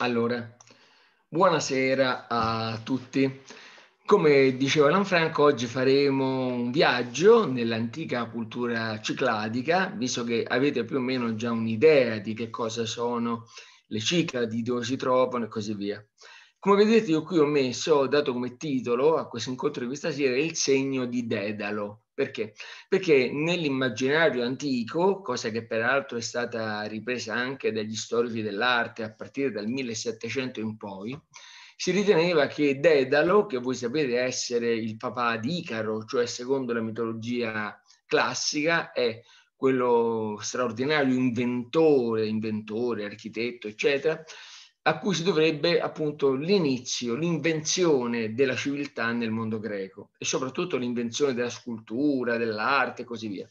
Allora, buonasera a tutti. Come diceva Lanfranco, oggi faremo un viaggio nell'antica cultura cicladica, visto che avete più o meno già un'idea di che cosa sono le cicladi, dove si trovano e così via. Come vedete io qui ho messo, ho dato come titolo a questo incontro di questa sera il segno di Dedalo. Perché? Perché nell'immaginario antico, cosa che peraltro è stata ripresa anche dagli storici dell'arte a partire dal 1700 in poi, si riteneva che Dedalo, che voi sapete essere il papà di Icaro, cioè secondo la mitologia classica, è quello straordinario inventore, inventore, architetto, eccetera, a cui si dovrebbe appunto l'inizio, l'invenzione della civiltà nel mondo greco e soprattutto l'invenzione della scultura, dell'arte e così via.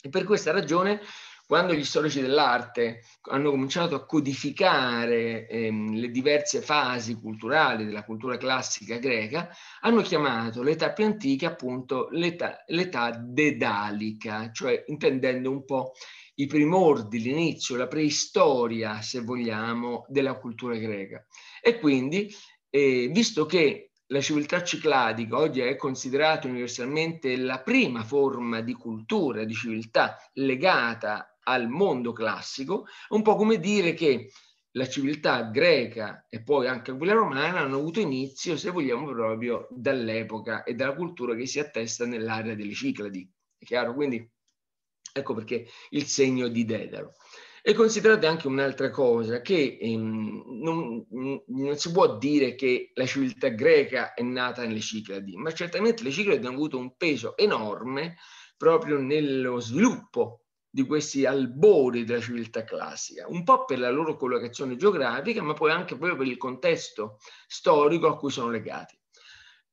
E per questa ragione, quando gli storici dell'arte hanno cominciato a codificare ehm, le diverse fasi culturali della cultura classica greca, hanno chiamato l'età più antica appunto l'età, l'età dedalica, cioè intendendo un po' i primordi, l'inizio, la preistoria, se vogliamo, della cultura greca. E quindi, eh, visto che la civiltà cicladica oggi è considerata universalmente la prima forma di cultura, di civiltà legata al mondo classico, un po' come dire che la civiltà greca e poi anche quella romana hanno avuto inizio, se vogliamo, proprio dall'epoca e dalla cultura che si attesta nell'area delle Cicladi. È chiaro? Quindi Ecco perché il segno di Dedalo. E considerate anche un'altra cosa, che ehm, non, non, si può dire che la civiltà greca è nata nelle Cicladi, ma certamente le Cicladi hanno avuto un peso enorme proprio nello sviluppo di questi albori della civiltà classica, un po' per la loro collocazione geografica, ma poi anche proprio per il contesto storico a cui sono legati.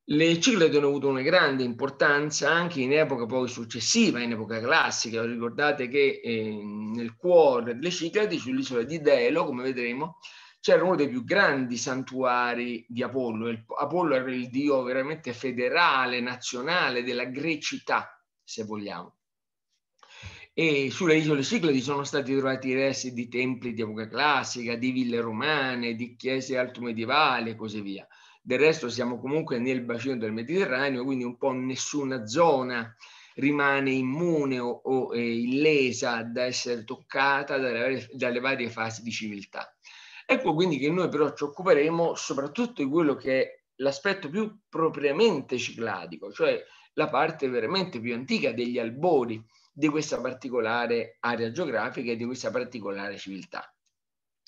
Le Cicladi hanno avuto una grande importanza anche in epoca poi successiva, in epoca classica. Ricordate che eh, nel cuore delle Cicladi, sull'isola di Delo, come vedremo, c'era uno dei più grandi santuari di Apollo. Il, Apollo era il dio veramente federale, nazionale della grecità, se vogliamo. E sulle isole Cicladi sono stati trovati i resti di templi di epoca classica, di ville romane, di chiese altomedievali e così via. Del resto siamo comunque nel bacino del Mediterraneo, quindi un po' nessuna zona rimane immune o, o eh, illesa da essere toccata dalle varie, dalle varie fasi di civiltà. Ecco quindi che noi però ci occuperemo soprattutto di quello che è l'aspetto più propriamente cicladico, cioè la parte veramente più antica degli albori di questa particolare area geografica e di questa particolare civiltà.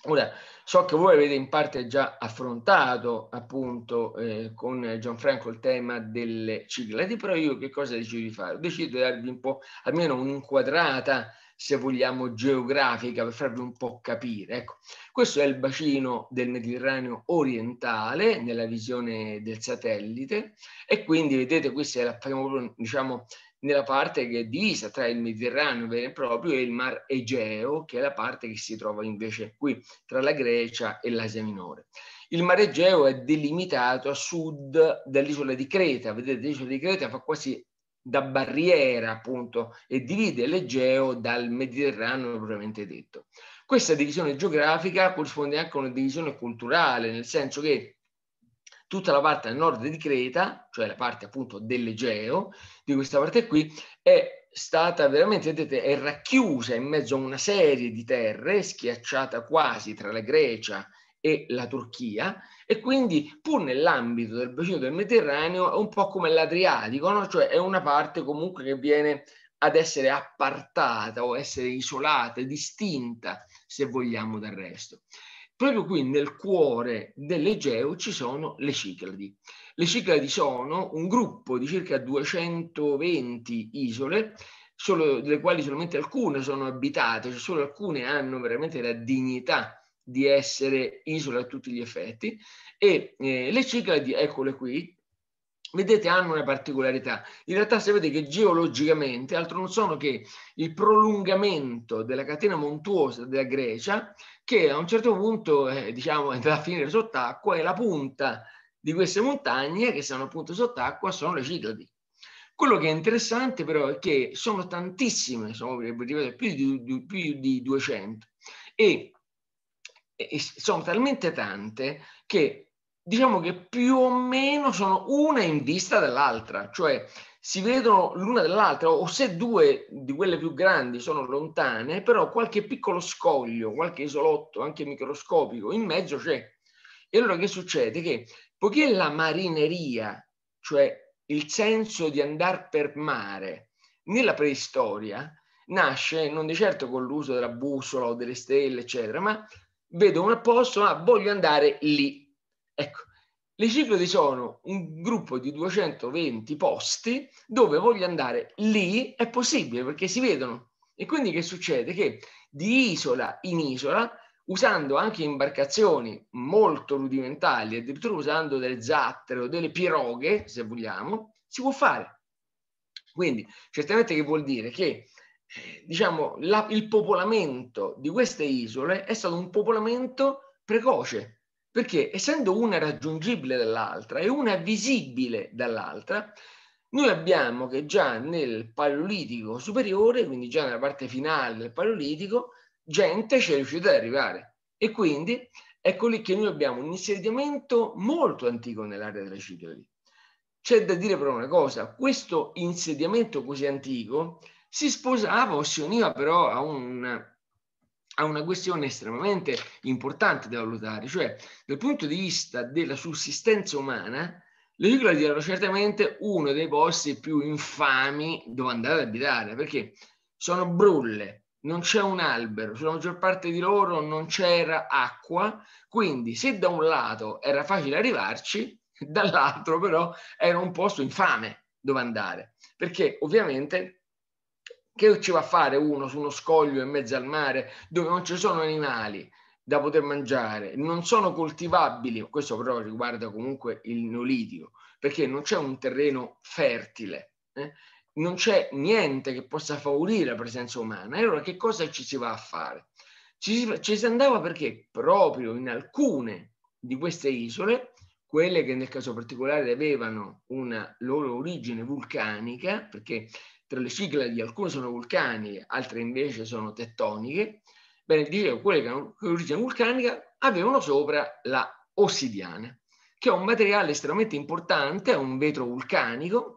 Ora, so che voi avete in parte già affrontato appunto eh, con Gianfranco il tema delle ciclati, però io che cosa decido di fare? Ho deciso di darvi un po' almeno un'inquadrata, se vogliamo, geografica per farvi un po' capire. Ecco, questo è il bacino del Mediterraneo orientale nella visione del satellite e quindi vedete questa è la, diciamo, nella parte che è divisa tra il Mediterraneo vero e proprio e il Mar Egeo, che è la parte che si trova invece qui tra la Grecia e l'Asia Minore. Il Mar Egeo è delimitato a sud dall'isola di Creta, vedete l'isola di Creta fa quasi da barriera appunto e divide l'Egeo dal Mediterraneo propriamente detto. Questa divisione geografica corrisponde anche a una divisione culturale, nel senso che tutta la parte a nord di Creta, cioè la parte appunto dell'Egeo, di questa parte qui, è stata veramente, vedete, è racchiusa in mezzo a una serie di terre, schiacciata quasi tra la Grecia e la Turchia, e quindi pur nell'ambito del bacino del Mediterraneo è un po' come l'Adriatico, no? cioè è una parte comunque che viene ad essere appartata o essere isolata, distinta, se vogliamo, dal resto. Proprio qui nel cuore dell'Egeo ci sono le Cicladi. Le Cicladi sono un gruppo di circa 220 isole, solo, delle quali solamente alcune sono abitate, cioè solo alcune hanno veramente la dignità di essere isole a tutti gli effetti. E eh, le Cicladi, eccole qui, vedete hanno una particolarità. In realtà sapete che geologicamente altro non sono che il prolungamento della catena montuosa della Grecia che a un certo punto, eh, diciamo, è andata a finire sott'acqua e la punta di queste montagne che stanno appunto sott'acqua sono le Cicladi. Quello che è interessante però è che sono tantissime, sono più di, di, più di 200 e, e sono talmente tante che diciamo che più o meno sono una in vista dell'altra, cioè si vedono l'una dall'altra o se due di quelle più grandi sono lontane, però qualche piccolo scoglio, qualche isolotto, anche microscopico, in mezzo c'è. E allora che succede? Che poiché la marineria, cioè il senso di andare per mare, nella preistoria nasce non di certo con l'uso della bussola o delle stelle, eccetera, ma vedo un apposto, ma voglio andare lì. Ecco, le ciclodi sono un gruppo di 220 posti dove voglio andare lì, è possibile perché si vedono. E quindi che succede? Che di isola in isola, usando anche imbarcazioni molto rudimentali, addirittura usando delle zattere o delle piroghe, se vogliamo, si può fare. Quindi, certamente che vuol dire che eh, diciamo, la, il popolamento di queste isole è stato un popolamento precoce, perché essendo una raggiungibile dall'altra e una visibile dall'altra, noi abbiamo che già nel Paleolitico superiore, quindi già nella parte finale del Paleolitico, gente ci è riuscita ad arrivare. E quindi ecco lì che noi abbiamo un insediamento molto antico nell'area delle Cicladi. C'è da dire però una cosa, questo insediamento così antico si sposava o si univa però a un a una questione estremamente importante da valutare, cioè dal punto di vista della sussistenza umana, le Euclidi erano certamente uno dei posti più infami dove andare ad abitare, perché sono brulle, non c'è un albero, sulla maggior parte di loro non c'era acqua, quindi se da un lato era facile arrivarci, dall'altro però era un posto infame dove andare, perché ovviamente che ci va a fare uno su uno scoglio in mezzo al mare dove non ci sono animali da poter mangiare, non sono coltivabili, questo però riguarda comunque il neolitico, perché non c'è un terreno fertile, eh? non c'è niente che possa favorire la presenza umana. E allora che cosa ci si va a fare? Ci, ci si andava perché proprio in alcune di queste isole quelle che nel caso particolare avevano una loro origine vulcanica, perché tra le Cicladi alcune sono vulcaniche, altre invece sono tettoniche, bene, dicevo, quelle che hanno origine vulcanica avevano sopra la ossidiana, che è un materiale estremamente importante, è un vetro vulcanico,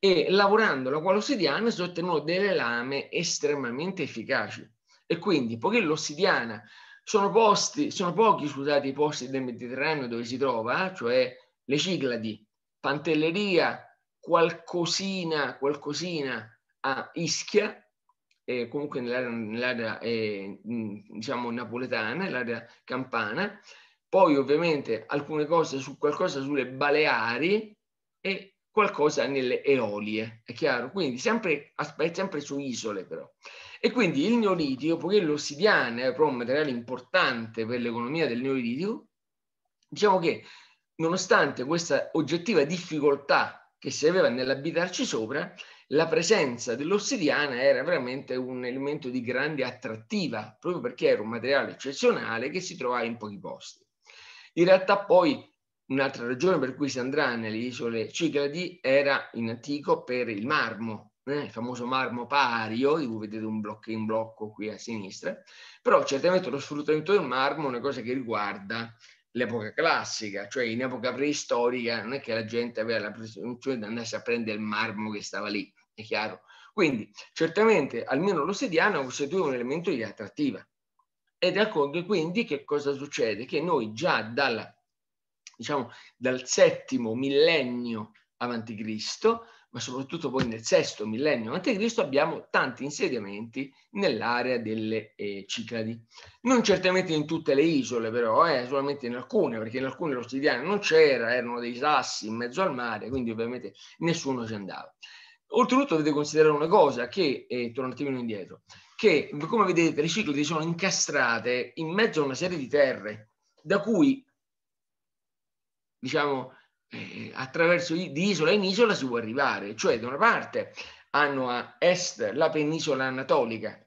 e lavorando la quale ossidiana si ottengono delle lame estremamente efficaci. E quindi, poiché l'ossidiana sono, posti, sono pochi scusate, i posti del Mediterraneo dove si trova, cioè le Cicladi, Pantelleria, qualcosina, qualcosina a Ischia, eh, comunque nell'area, nell'area eh, diciamo napoletana, nell'area campana, poi ovviamente alcune cose su qualcosa sulle Baleari e qualcosa nelle Eolie, è chiaro? Quindi sempre, sempre su isole però. E quindi il neolitico, poiché l'ossidiana è proprio un materiale importante per l'economia del neolitico, diciamo che nonostante questa oggettiva difficoltà che si aveva nell'abitarci sopra, la presenza dell'ossidiana era veramente un elemento di grande attrattiva, proprio perché era un materiale eccezionale che si trovava in pochi posti. In realtà poi un'altra ragione per cui si andrà nelle isole Cicladi era in antico per il marmo, eh, il famoso marmo pario, di cui vedete un blocco in blocco qui a sinistra, però certamente lo sfruttamento del marmo è una cosa che riguarda l'epoca classica, cioè in epoca preistorica non è che la gente aveva la presunzione cioè di andarsi a prendere il marmo che stava lì, è chiaro. Quindi certamente almeno l'ossediana costituiva un elemento di attrattiva ed ecco che quindi che cosa succede? Che noi già dalla, diciamo, dal settimo millennio avanti Cristo ma soprattutto poi nel sesto millennio a.C., abbiamo tanti insediamenti nell'area delle eh, Cicladi. Non certamente in tutte le isole, però, eh, solamente in alcune, perché in alcune l'ostidiana non c'era, erano dei sassi in mezzo al mare, quindi ovviamente nessuno ci andava. Oltretutto dovete considerare una cosa, che, eh, torno un attimino indietro, che come vedete le Cicladi sono incastrate in mezzo a una serie di terre, da cui diciamo, eh, eh, attraverso di isola in isola si può arrivare, cioè da una parte hanno a est la penisola anatolica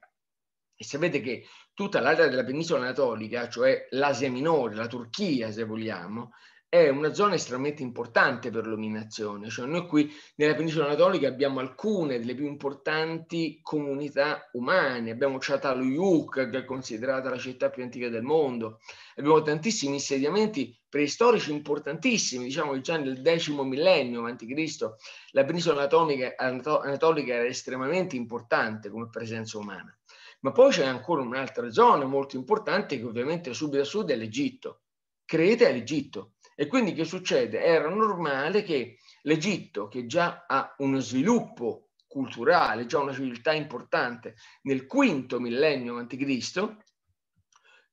e sapete che tutta l'area della penisola anatolica, cioè l'Asia minore, la Turchia se vogliamo, è una zona estremamente importante per l'ominazione, cioè noi qui nella penisola anatolica abbiamo alcune delle più importanti comunità umane, abbiamo Çatalhöyük che è considerata la città più antica del mondo, abbiamo tantissimi insediamenti preistorici importantissimi, diciamo che già nel X millennio avanti Cristo la penisola anatolica, anatolica era estremamente importante come presenza umana. Ma poi c'è ancora un'altra zona molto importante che ovviamente subito a sud è l'Egitto. Creta all'Egitto, e quindi che succede? Era normale che l'Egitto, che già ha uno sviluppo culturale, già una civiltà importante, nel quinto millennio a.C.,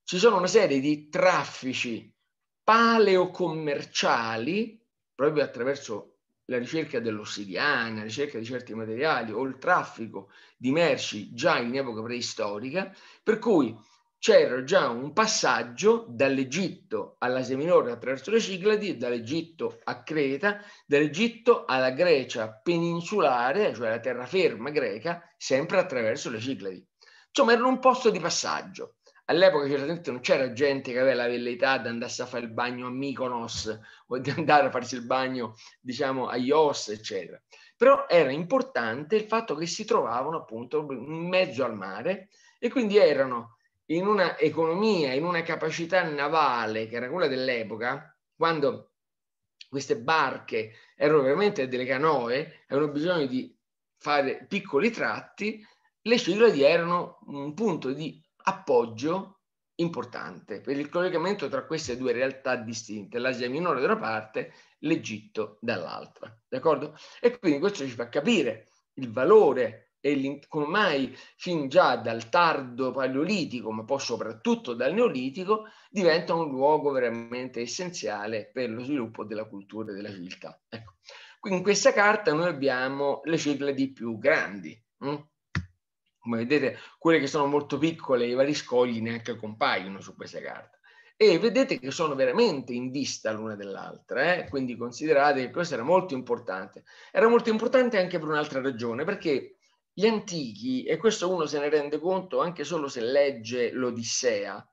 ci sono una serie di traffici paleocommerciali, proprio attraverso la ricerca dell'ossidiana, la ricerca di certi materiali o il traffico di merci già in epoca preistorica, per cui c'era già un passaggio dall'Egitto all'Asia Minore attraverso le Cicladi, dall'Egitto a Creta, dall'Egitto alla Grecia peninsulare, cioè la terraferma greca, sempre attraverso le Cicladi. Insomma, era un posto di passaggio. All'epoca certamente non c'era gente che aveva la velleità di andare a fare il bagno a Mykonos o di andare a farsi il bagno, diciamo, a Ios, eccetera. Però era importante il fatto che si trovavano appunto in mezzo al mare e quindi erano in una economia, in una capacità navale che era quella dell'epoca, quando queste barche erano veramente delle canoe, avevano bisogno di fare piccoli tratti, le Cycladi erano un punto di appoggio importante per il collegamento tra queste due realtà distinte, l'Asia minore da una parte, l'Egitto dall'altra. D'accordo? E quindi questo ci fa capire il valore e ormai fin già dal tardo paleolitico, ma poi soprattutto dal neolitico, diventa un luogo veramente essenziale per lo sviluppo della cultura e della civiltà. Ecco. Quindi in questa carta noi abbiamo le Cicladi più grandi. Hm? Come vedete, quelle che sono molto piccole, i vari scogli neanche compaiono su questa carta. E vedete che sono veramente in vista l'una dell'altra, eh? quindi considerate che questo era molto importante. Era molto importante anche per un'altra ragione, perché gli antichi, e questo uno se ne rende conto anche solo se legge l'Odissea,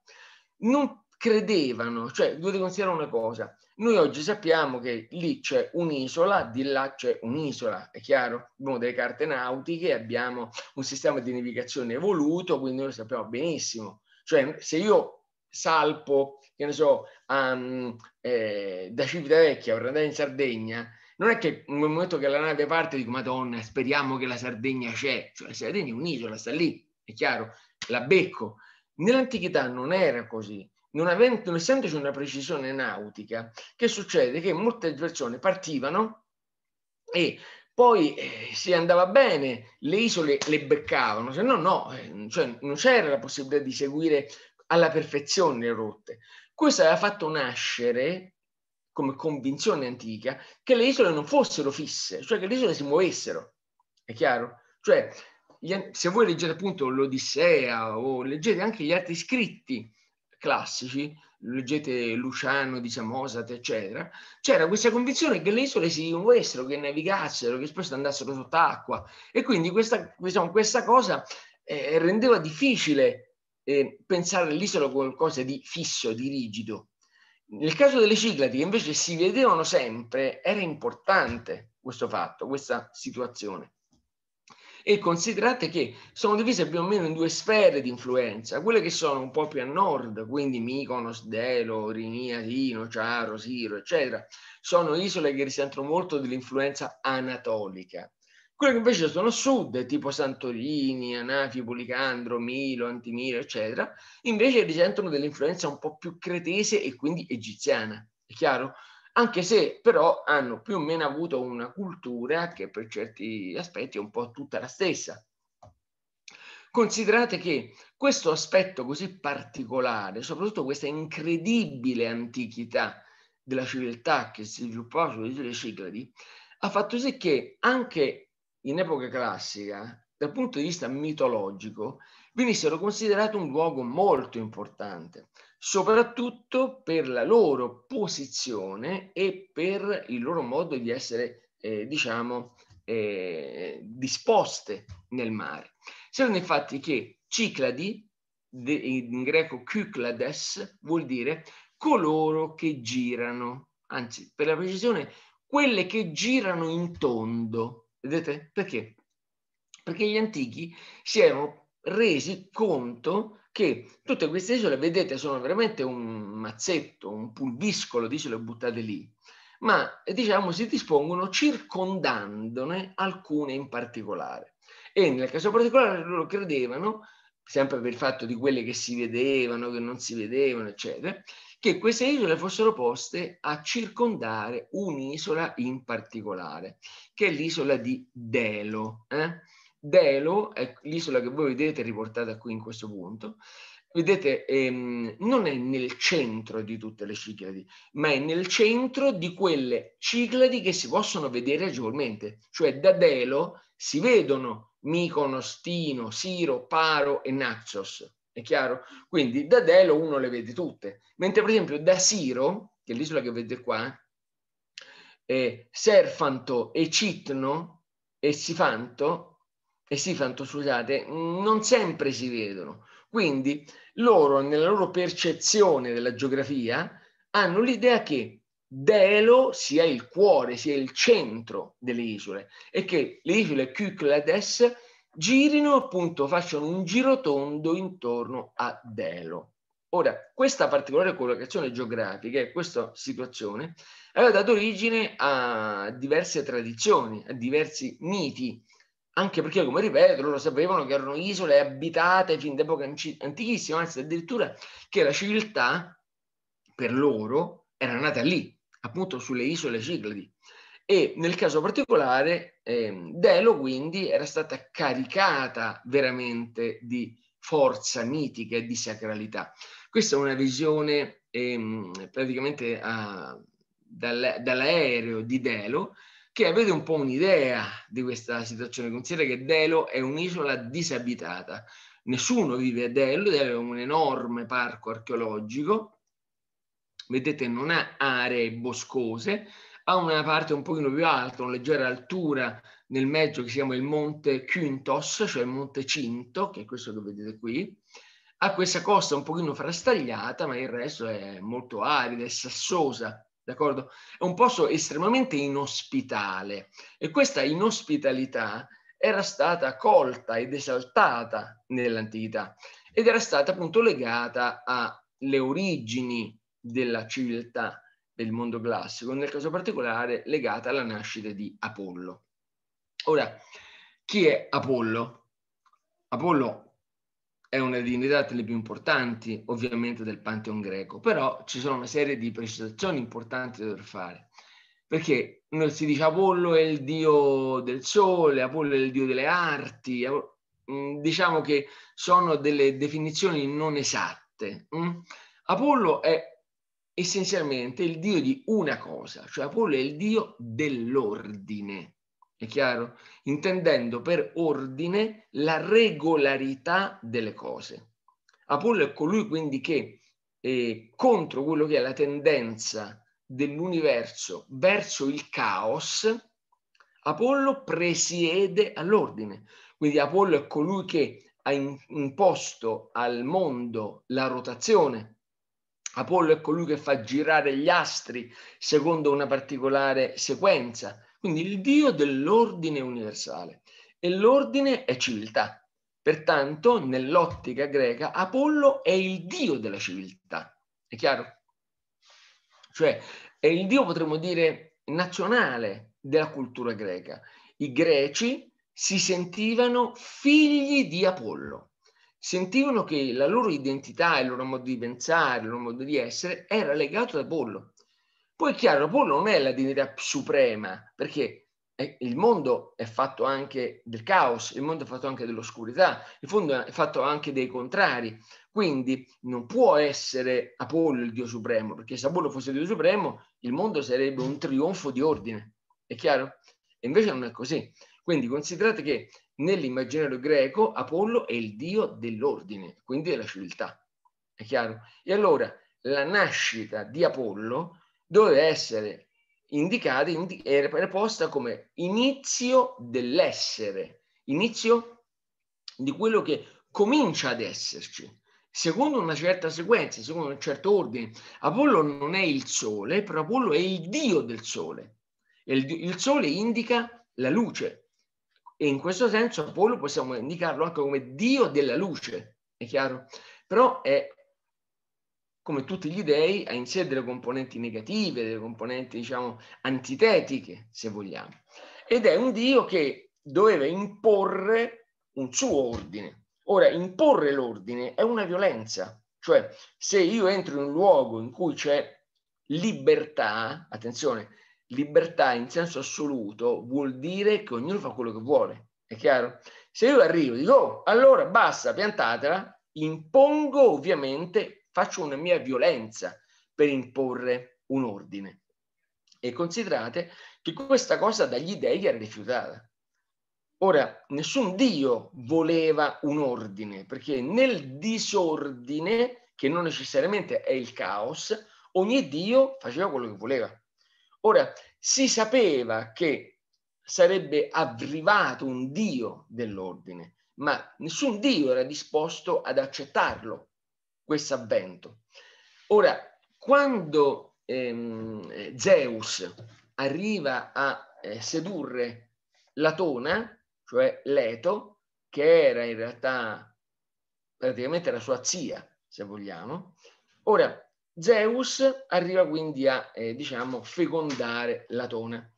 non credevano, cioè dovete considerare una cosa, noi oggi sappiamo che lì c'è un'isola, di là c'è un'isola, è chiaro? Abbiamo delle carte nautiche, abbiamo un sistema di navigazione evoluto, quindi noi lo sappiamo benissimo. Cioè se io salpo, che ne so, um, eh, da Civitavecchia, andare in Sardegna, non è che nel momento che la nave parte dico madonna speriamo che la Sardegna c'è, cioè la Sardegna è un'isola, sta lì, è chiaro, la becco. Nell'antichità non era così, non, avendo, non essendoci una precisione nautica, che succede? Che molte persone partivano e poi eh, se andava bene le isole le beccavano, se no no, eh, cioè, non c'era la possibilità di seguire alla perfezione le rotte. Questo aveva fatto nascere come convinzione antica, che le isole non fossero fisse, cioè che le isole si muovessero. È chiaro? Cioè, se voi leggete appunto l'Odissea o leggete anche gli altri scritti classici, leggete Luciano di Samosate, eccetera, c'era questa convinzione che le isole si muovessero, che navigassero, che spesso andassero sott'acqua e quindi questa, diciamo, questa cosa eh, rendeva difficile eh, pensare all'isola come qualcosa di fisso, di rigido. Nel caso delle Cicladi, che invece si vedevano sempre, era importante questo fatto, questa situazione. E considerate che sono divise più o meno in due sfere di influenza, quelle che sono un po' più a nord, quindi Mykonos, Delo, Rinia, Tino, Ciaro, Siro, eccetera, sono isole che risentono molto dell'influenza anatolica, quello che invece sono a sud, tipo Santorini, Anafi, Policandro, Milo, Antimiro, eccetera, invece risentono dell'influenza un po' più cretese e quindi egiziana, è chiaro? Anche se però hanno più o meno avuto una cultura che per certi aspetti è un po' tutta la stessa. Considerate che questo aspetto così particolare, soprattutto questa incredibile antichità della civiltà che si sviluppò sulle isole Cicladi, ha fatto sì che anche in epoca classica, dal punto di vista mitologico, venissero considerate un luogo molto importante, soprattutto per la loro posizione e per il loro modo di essere, eh, diciamo, eh, disposte nel mare. Sembra infatti che Cicladi, in greco cyclades, vuol dire coloro che girano, anzi, per la precisione, quelle che girano in tondo, Vedete? Perché? Perché gli antichi si erano resi conto che tutte queste isole, vedete, sono veramente un mazzetto, un pulviscolo di isole buttate lì, ma diciamo si dispongono circondandone alcune in particolare. E nel caso particolare loro credevano, sempre per il fatto di quelle che si vedevano, che non si vedevano, eccetera, che queste isole fossero poste a circondare un'isola in particolare, che è l'isola di Delo. Eh? Delo è l'isola che voi vedete riportata qui in questo punto. Vedete, ehm, non è nel centro di tutte le Cicladi, ma è nel centro di quelle Cicladi che si possono vedere agevolmente. Cioè da Delo si vedono Miconos, Tino, Siro, Paro e Naxos è chiaro? Quindi da Delo uno le vede tutte, mentre per esempio da Siro, che è l'isola che vedete qua, eh, Serfanto e Citno e Sifanto, e Sifanto scusate, non sempre si vedono. Quindi loro nella loro percezione della geografia hanno l'idea che Delo sia il cuore, sia il centro delle isole e che le isole Kyklades girino, appunto, facciano un giro tondo intorno a Delo. Ora, questa particolare collocazione geografica e questa situazione aveva dato origine a diverse tradizioni, a diversi miti, anche perché, come ripeto, loro sapevano che erano isole abitate fin da antichissima, anzi addirittura che la civiltà per loro era nata lì, appunto sulle isole Cicladi e nel caso particolare eh, Delo quindi era stata caricata veramente di forza mitica e di sacralità. Questa è una visione ehm, praticamente ah, dal, dall'aereo di Delo che avete un po' un'idea di questa situazione. Considera che Delo è un'isola disabitata. Nessuno vive a Delo, Delo è un enorme parco archeologico, vedete non ha aree boscose, ha una parte un pochino più alta, una leggera altura nel mezzo che si chiama il Monte Quintos, cioè il Monte Cinto, che è questo che vedete qui, ha questa costa un pochino frastagliata, ma il resto è molto arida e sassosa, d'accordo? È un posto estremamente inospitale e questa inospitalità era stata colta ed esaltata nell'antichità ed era stata appunto legata alle origini della civiltà del mondo classico, nel caso particolare legata alla nascita di Apollo. Ora, chi è Apollo? Apollo è una divinità tra le più importanti, ovviamente, del Pantheon greco, però ci sono una serie di precisazioni importanti da fare, perché non si dice Apollo è il dio del sole, Apollo è il dio delle arti, mm, diciamo che sono delle definizioni non esatte. Mm? Apollo è essenzialmente il Dio di una cosa, cioè Apollo è il Dio dell'ordine, è chiaro? Intendendo per ordine la regolarità delle cose. Apollo è colui quindi che eh, contro quello che è la tendenza dell'universo verso il caos, Apollo presiede all'ordine. Quindi Apollo è colui che ha imposto al mondo la rotazione, Apollo è colui che fa girare gli astri secondo una particolare sequenza, quindi il Dio dell'ordine universale. E l'ordine è civiltà. Pertanto, nell'ottica greca, Apollo è il Dio della civiltà. È chiaro? Cioè, è il Dio, potremmo dire, nazionale della cultura greca. I greci si sentivano figli di Apollo sentivano che la loro identità, il loro modo di pensare, il loro modo di essere era legato ad Apollo. Poi è chiaro, Apollo non è la divinità suprema, perché il mondo è fatto anche del caos, il mondo è fatto anche dell'oscurità, il mondo è fatto anche dei contrari. Quindi non può essere Apollo il Dio supremo, perché se Apollo fosse il Dio supremo, il mondo sarebbe un trionfo di ordine. È chiaro? E invece non è così. Quindi considerate che nell'immaginario greco Apollo è il dio dell'ordine, quindi della civiltà. È chiaro? E allora la nascita di Apollo doveva essere indicata, era preposta come inizio dell'essere, inizio di quello che comincia ad esserci, secondo una certa sequenza, secondo un certo ordine. Apollo non è il sole, però Apollo è il dio del sole. Il, il sole indica la luce, e in questo senso Apollo possiamo indicarlo anche come Dio della luce, è chiaro? Però è come tutti gli dei, ha in sé delle componenti negative, delle componenti, diciamo, antitetiche, se vogliamo. Ed è un Dio che doveva imporre un suo ordine. Ora, imporre l'ordine è una violenza, cioè se io entro in un luogo in cui c'è libertà, attenzione, libertà in senso assoluto vuol dire che ognuno fa quello che vuole, è chiaro? Se io arrivo e dico, oh, allora basta, piantatela, impongo ovviamente, faccio una mia violenza per imporre un ordine. E considerate che questa cosa dagli dei era rifiutata. Ora, nessun Dio voleva un ordine, perché nel disordine, che non necessariamente è il caos, ogni Dio faceva quello che voleva. Ora, si sapeva che sarebbe arrivato un Dio dell'ordine, ma nessun Dio era disposto ad accettarlo, questo avvento. Ora, quando ehm, Zeus arriva a eh, sedurre Latona, cioè Leto, che era in realtà praticamente la sua zia, se vogliamo, ora Zeus arriva quindi a, eh, diciamo, fecondare Latona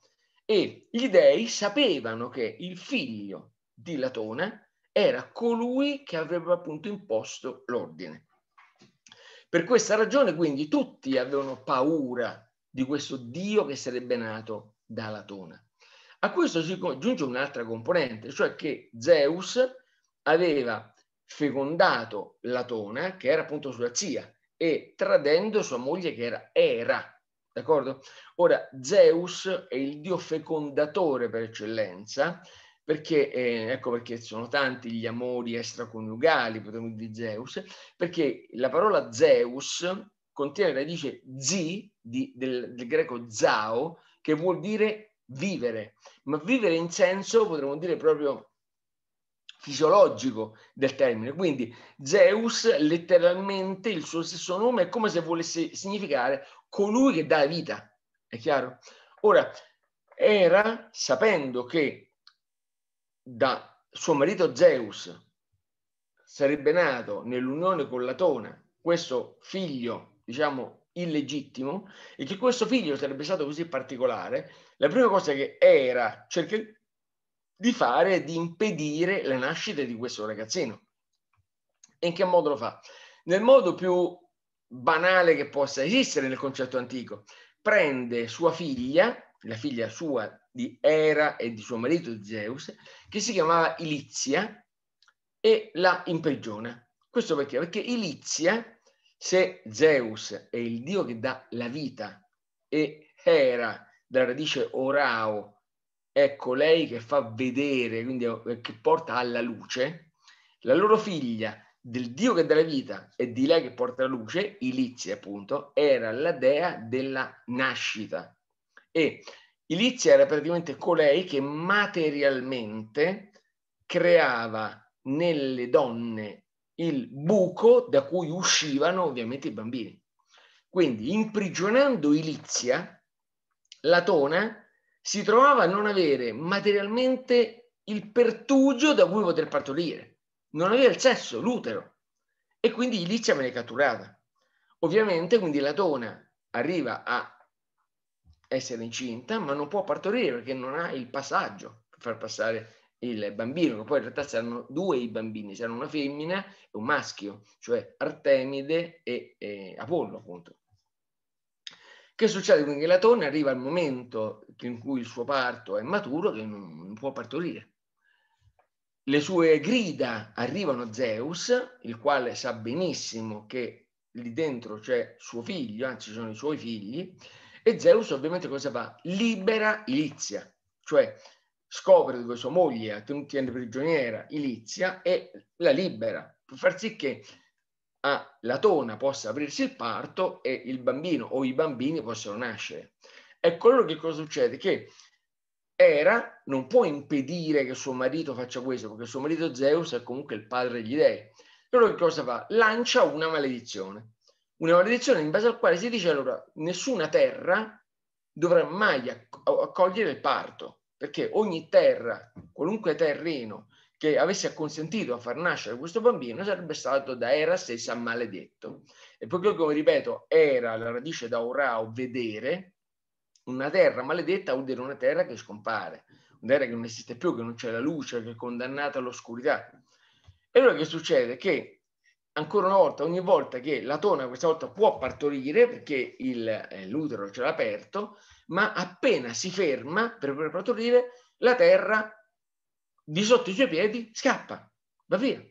e gli dei sapevano che il figlio di Latona era colui che avrebbe appunto imposto l'ordine. Per questa ragione quindi tutti avevano paura di questo Dio che sarebbe nato da Latona. A questo si aggiunge un'altra componente, cioè che Zeus aveva fecondato Latona, che era appunto sua zia, e tradendo sua moglie che era Era. D'accordo? Ora, Zeus è il dio fecondatore per eccellenza, perché, eh, ecco perché sono tanti gli amori extraconiugali, potremmo dire Zeus, perché la parola Zeus contiene la radice zi di, del, del greco zao, che vuol dire vivere, ma vivere in senso, potremmo dire proprio fisiologico del termine. Quindi Zeus letteralmente il suo stesso nome è come se volesse significare colui che dà vita, è chiaro? Ora, era sapendo che da suo marito Zeus sarebbe nato nell'unione con Latona questo figlio, diciamo, illegittimo e che questo figlio sarebbe stato così particolare, la prima cosa che era cerca, di fare di impedire la nascita di questo ragazzino. E in che modo lo fa? Nel modo più banale che possa esistere nel concetto antico. Prende sua figlia, la figlia sua di Era e di suo marito Zeus, che si chiamava Ilizia, e la imprigiona. Questo perché? Perché Ilizia, se Zeus è il dio che dà la vita e Era, dalla radice Orao, ecco lei che fa vedere, quindi che porta alla luce, la loro figlia del Dio che dà la vita e di lei che porta la luce, Ilizia appunto, era la dea della nascita. E Ilizia era praticamente colei che materialmente creava nelle donne il buco da cui uscivano ovviamente i bambini. Quindi imprigionando Ilizia, Latona si trovava a non avere materialmente il pertugio da cui poter partorire, non aveva il sesso, l'utero. E quindi Licia venne catturata. Ovviamente, quindi Latona arriva a essere incinta, ma non può partorire perché non ha il passaggio per far passare il bambino, che poi in realtà c'erano due i bambini, c'era una femmina e un maschio, cioè Artemide e, e Apollo, appunto. Che succede quindi? La donna arriva al momento in cui il suo parto è maturo che non, può partorire. Le sue grida arrivano a Zeus, il quale sa benissimo che lì dentro c'è suo figlio, anzi sono i suoi figli, e Zeus ovviamente cosa fa? Libera Ilizia, cioè scopre dove sua moglie ha tenuto prigioniera Ilizia e la libera, per far sì che alla tona possa aprirsi il parto e il bambino o i bambini possono nascere. Ecco allora che cosa succede? Che Era non può impedire che suo marito faccia questo, perché suo marito Zeus è comunque il padre degli dei. Allora che cosa fa? Lancia una maledizione. Una maledizione in base alla quale si dice allora nessuna terra dovrà mai accogliere il parto, perché ogni terra, qualunque terreno che avesse consentito a far nascere questo bambino sarebbe stato da Era stessa maledetto. E proprio come ripeto, Era, la radice da ora o vedere, una terra maledetta vuol dire una terra che scompare, una terra che non esiste più, che non c'è la luce, che è condannata all'oscurità. E allora che succede? Che ancora una volta, ogni volta che la tona questa volta può partorire, perché il, eh, l'utero ce l'ha aperto, ma appena si ferma per partorire, la terra di sotto i suoi piedi scappa, va via.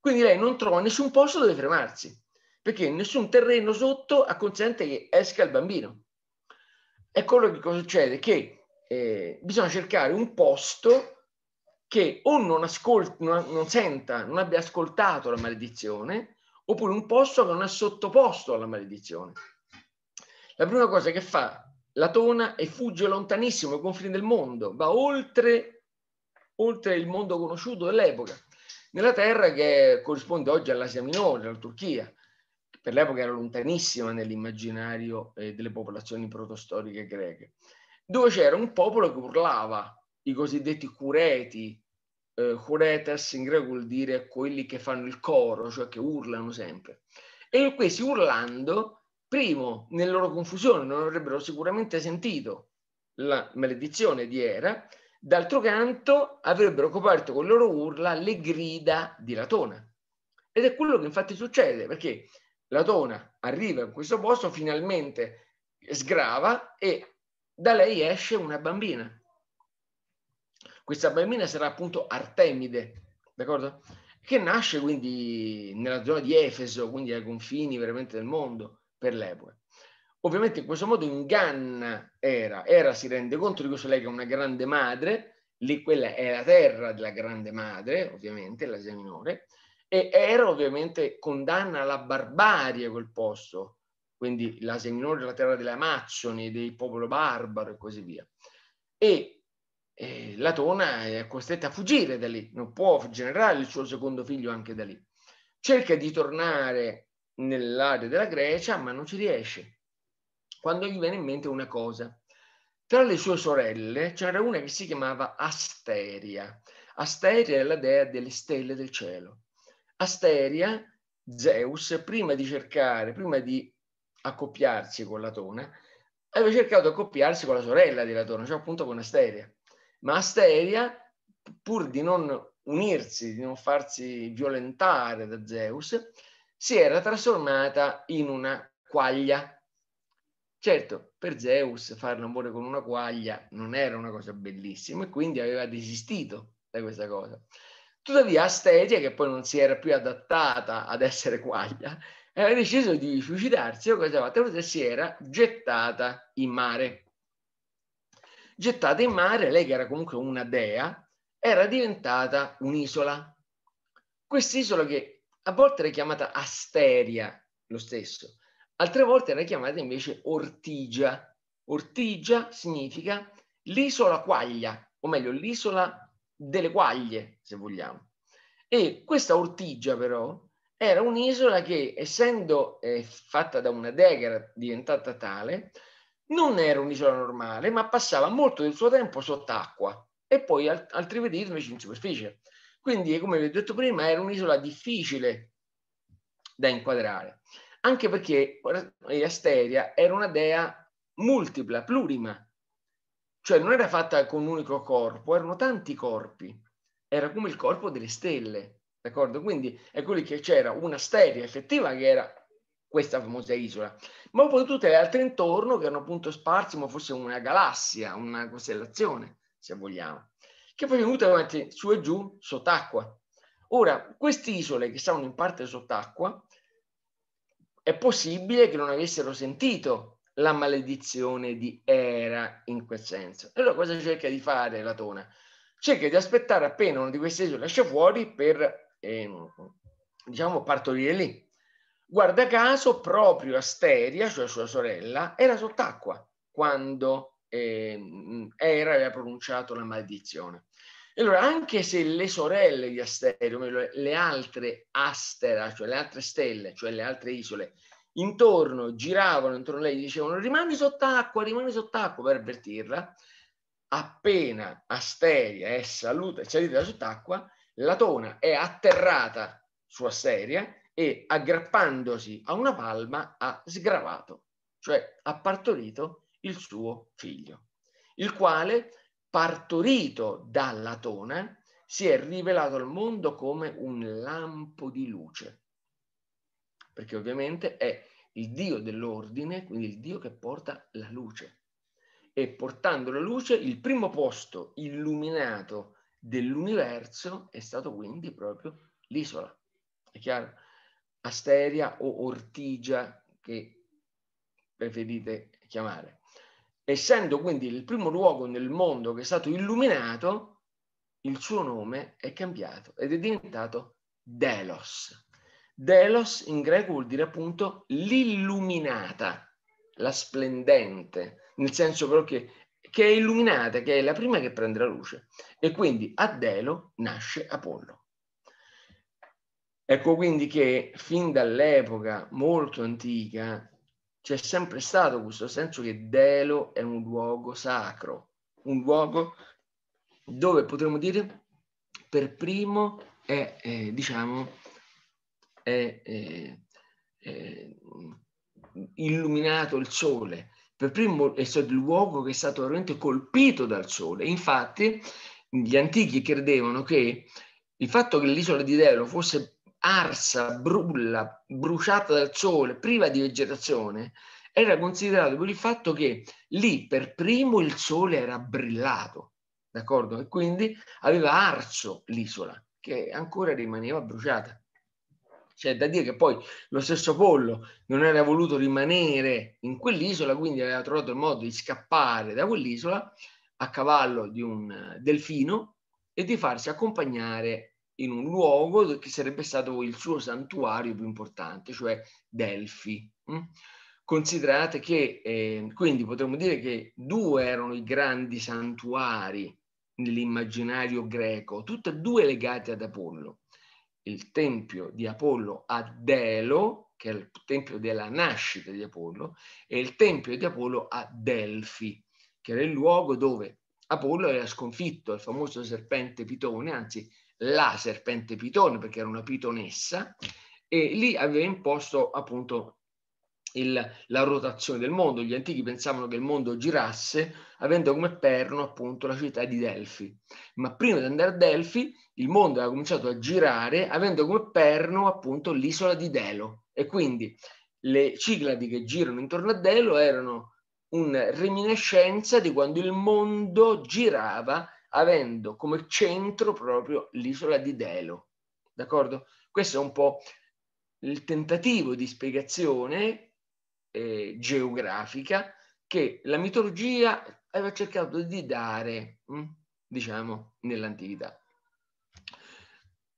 Quindi lei non trova nessun posto dove fermarsi, perché nessun terreno sotto acconsente che esca il bambino. È quello che cosa succede? Che eh, bisogna cercare un posto che o non, ascolta, non, non senta, non abbia ascoltato la maledizione, oppure un posto che non è sottoposto alla maledizione. La prima cosa che fa la tona e fugge lontanissimo ai confini del mondo, va oltre oltre il mondo conosciuto dell'epoca, nella terra che corrisponde oggi all'Asia Minore, alla Turchia. che Per l'epoca era lontanissima nell'immaginario eh, delle popolazioni protostoriche greche, dove c'era un popolo che urlava, i cosiddetti cureti, eh, curetas in greco vuol dire quelli che fanno il coro, cioè che urlano sempre. E questi urlando, primo, nella loro confusione non avrebbero sicuramente sentito la maledizione di Era, D'altro canto avrebbero coperto con le loro urla le grida di Latona. Ed è quello che infatti succede, perché Latona arriva in questo posto, finalmente sgrava e da lei esce una bambina. Questa bambina sarà appunto Artemide, d'accordo? Che nasce quindi nella zona di Efeso, quindi ai confini veramente del mondo per l'epoca. Ovviamente in questo modo inganna Era. Era si rende conto di questo, lei che è una grande madre, lì quella è la terra della grande madre, ovviamente, l'Asia minore, e Era ovviamente condanna alla barbarie quel posto, quindi l'Asia minore è la terra delle Amazzoni, del popolo barbaro e così via. E eh, Latona è costretta a fuggire da lì, non può generare il suo secondo figlio anche da lì. Cerca di tornare nell'area della Grecia, ma non ci riesce quando gli venne in mente una cosa. Tra le sue sorelle c'era una che si chiamava Asteria. Asteria è la dea delle stelle del cielo. Asteria, Zeus, prima di cercare, prima di accoppiarsi con Latona, aveva cercato di accoppiarsi con la sorella di Latona, cioè appunto con Asteria. Ma Asteria, pur di non unirsi, di non farsi violentare da Zeus, si era trasformata in una quaglia Certo, per Zeus fare l'amore con una quaglia non era una cosa bellissima e quindi aveva desistito da questa cosa. Tuttavia Asteria, che poi non si era più adattata ad essere quaglia, aveva deciso di suicidarsi o cosa aveva tenuto si era gettata in mare. Gettata in mare, lei che era comunque una dea, era diventata un'isola. Quest'isola che a volte era chiamata Asteria lo stesso, Altre volte era chiamata invece Ortigia. Ortigia significa l'isola quaglia, o meglio l'isola delle quaglie, se vogliamo. E questa Ortigia però era un'isola che, essendo eh, fatta da una deghera diventata tale, non era un'isola normale, ma passava molto del suo tempo sott'acqua e poi alt- altri periodi invece in superficie. Quindi, come vi ho detto prima, era un'isola difficile da inquadrare anche perché Asteria era una dea multipla, plurima, cioè non era fatta con un unico corpo, erano tanti corpi, era come il corpo delle stelle, d'accordo? Quindi è quello che c'era una Asteria effettiva che era questa famosa isola, ma poi tutte le altre intorno che erano appunto sparsi, ma forse una galassia, una costellazione, se vogliamo, che poi è venuta avanti su e giù sott'acqua. Ora, queste isole che stavano in parte sott'acqua, è possibile che non avessero sentito la maledizione di Era in quel senso. Allora cosa cerca di fare Latona? Cerca di aspettare appena uno di questi Gesù lascia fuori per, eh, diciamo, partorire lì. Guarda caso, proprio Asteria, cioè sua sorella, era sott'acqua quando eh, Era aveva pronunciato la maledizione allora, anche se le sorelle di Asterio, le altre Astera, cioè le altre stelle, cioè le altre isole, intorno, giravano intorno a lei, dicevano rimani sott'acqua, rimani sott'acqua per avvertirla, appena Asteria è saluta e salita sott'acqua, Latona è atterrata su Asteria e aggrappandosi a una palma ha sgravato, cioè ha partorito il suo figlio, il quale partorito dalla tona, si è rivelato al mondo come un lampo di luce, perché ovviamente è il Dio dell'ordine, quindi il Dio che porta la luce. E portando la luce, il primo posto illuminato dell'universo è stato quindi proprio l'isola. È chiaro? Asteria o Ortigia che preferite chiamare essendo quindi il primo luogo nel mondo che è stato illuminato, il suo nome è cambiato ed è diventato Delos. Delos in greco vuol dire appunto l'illuminata, la splendente, nel senso però che, che è illuminata, che è la prima che prende la luce. E quindi a Delo nasce Apollo. Ecco quindi che fin dall'epoca molto antica c'è sempre stato questo senso che Delo è un luogo sacro, un luogo dove potremmo dire per primo è, eh, diciamo, è, è, eh, è, eh, illuminato il sole, per primo è stato il luogo che è stato veramente colpito dal sole. Infatti gli antichi credevano che il fatto che l'isola di Delo fosse arsa, brulla, bruciata dal sole, priva di vegetazione, era considerato per il fatto che lì per primo il sole era brillato, d'accordo? E quindi aveva arso l'isola, che ancora rimaneva bruciata. Cioè, da dire che poi lo stesso Pollo non era voluto rimanere in quell'isola, quindi aveva trovato il modo di scappare da quell'isola a cavallo di un eh, delfino e di farsi accompagnare in un luogo che sarebbe stato il suo santuario più importante, cioè Delfi. Mm? Considerate che, eh, quindi potremmo dire che due erano i grandi santuari nell'immaginario greco, tutti e due legati ad Apollo. Il tempio di Apollo a Delo, che è il tempio della nascita di Apollo, e il tempio di Apollo a Delfi, che era il luogo dove Apollo aveva sconfitto, il famoso serpente Pitone, anzi la serpente pitone, perché era una pitonessa, e lì aveva imposto appunto il, la rotazione del mondo. Gli antichi pensavano che il mondo girasse avendo come perno appunto la città di Delfi. Ma prima di andare a Delfi il mondo aveva cominciato a girare avendo come perno appunto l'isola di Delo. E quindi le Cicladi che girano intorno a Delo erano una reminiscenza di quando il mondo girava avendo come centro proprio l'isola di Delo. D'accordo? Questo è un po' il tentativo di spiegazione eh, geografica che la mitologia aveva cercato di dare, mm, diciamo, nell'antichità.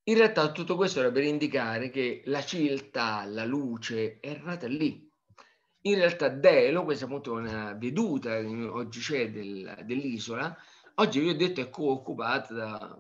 In realtà tutto questo era per indicare che la civiltà, la luce, era nata lì. In realtà Delo, questa è appunto una veduta che oggi c'è del, dell'isola, Oggi vi ho detto è ecco, occupata da,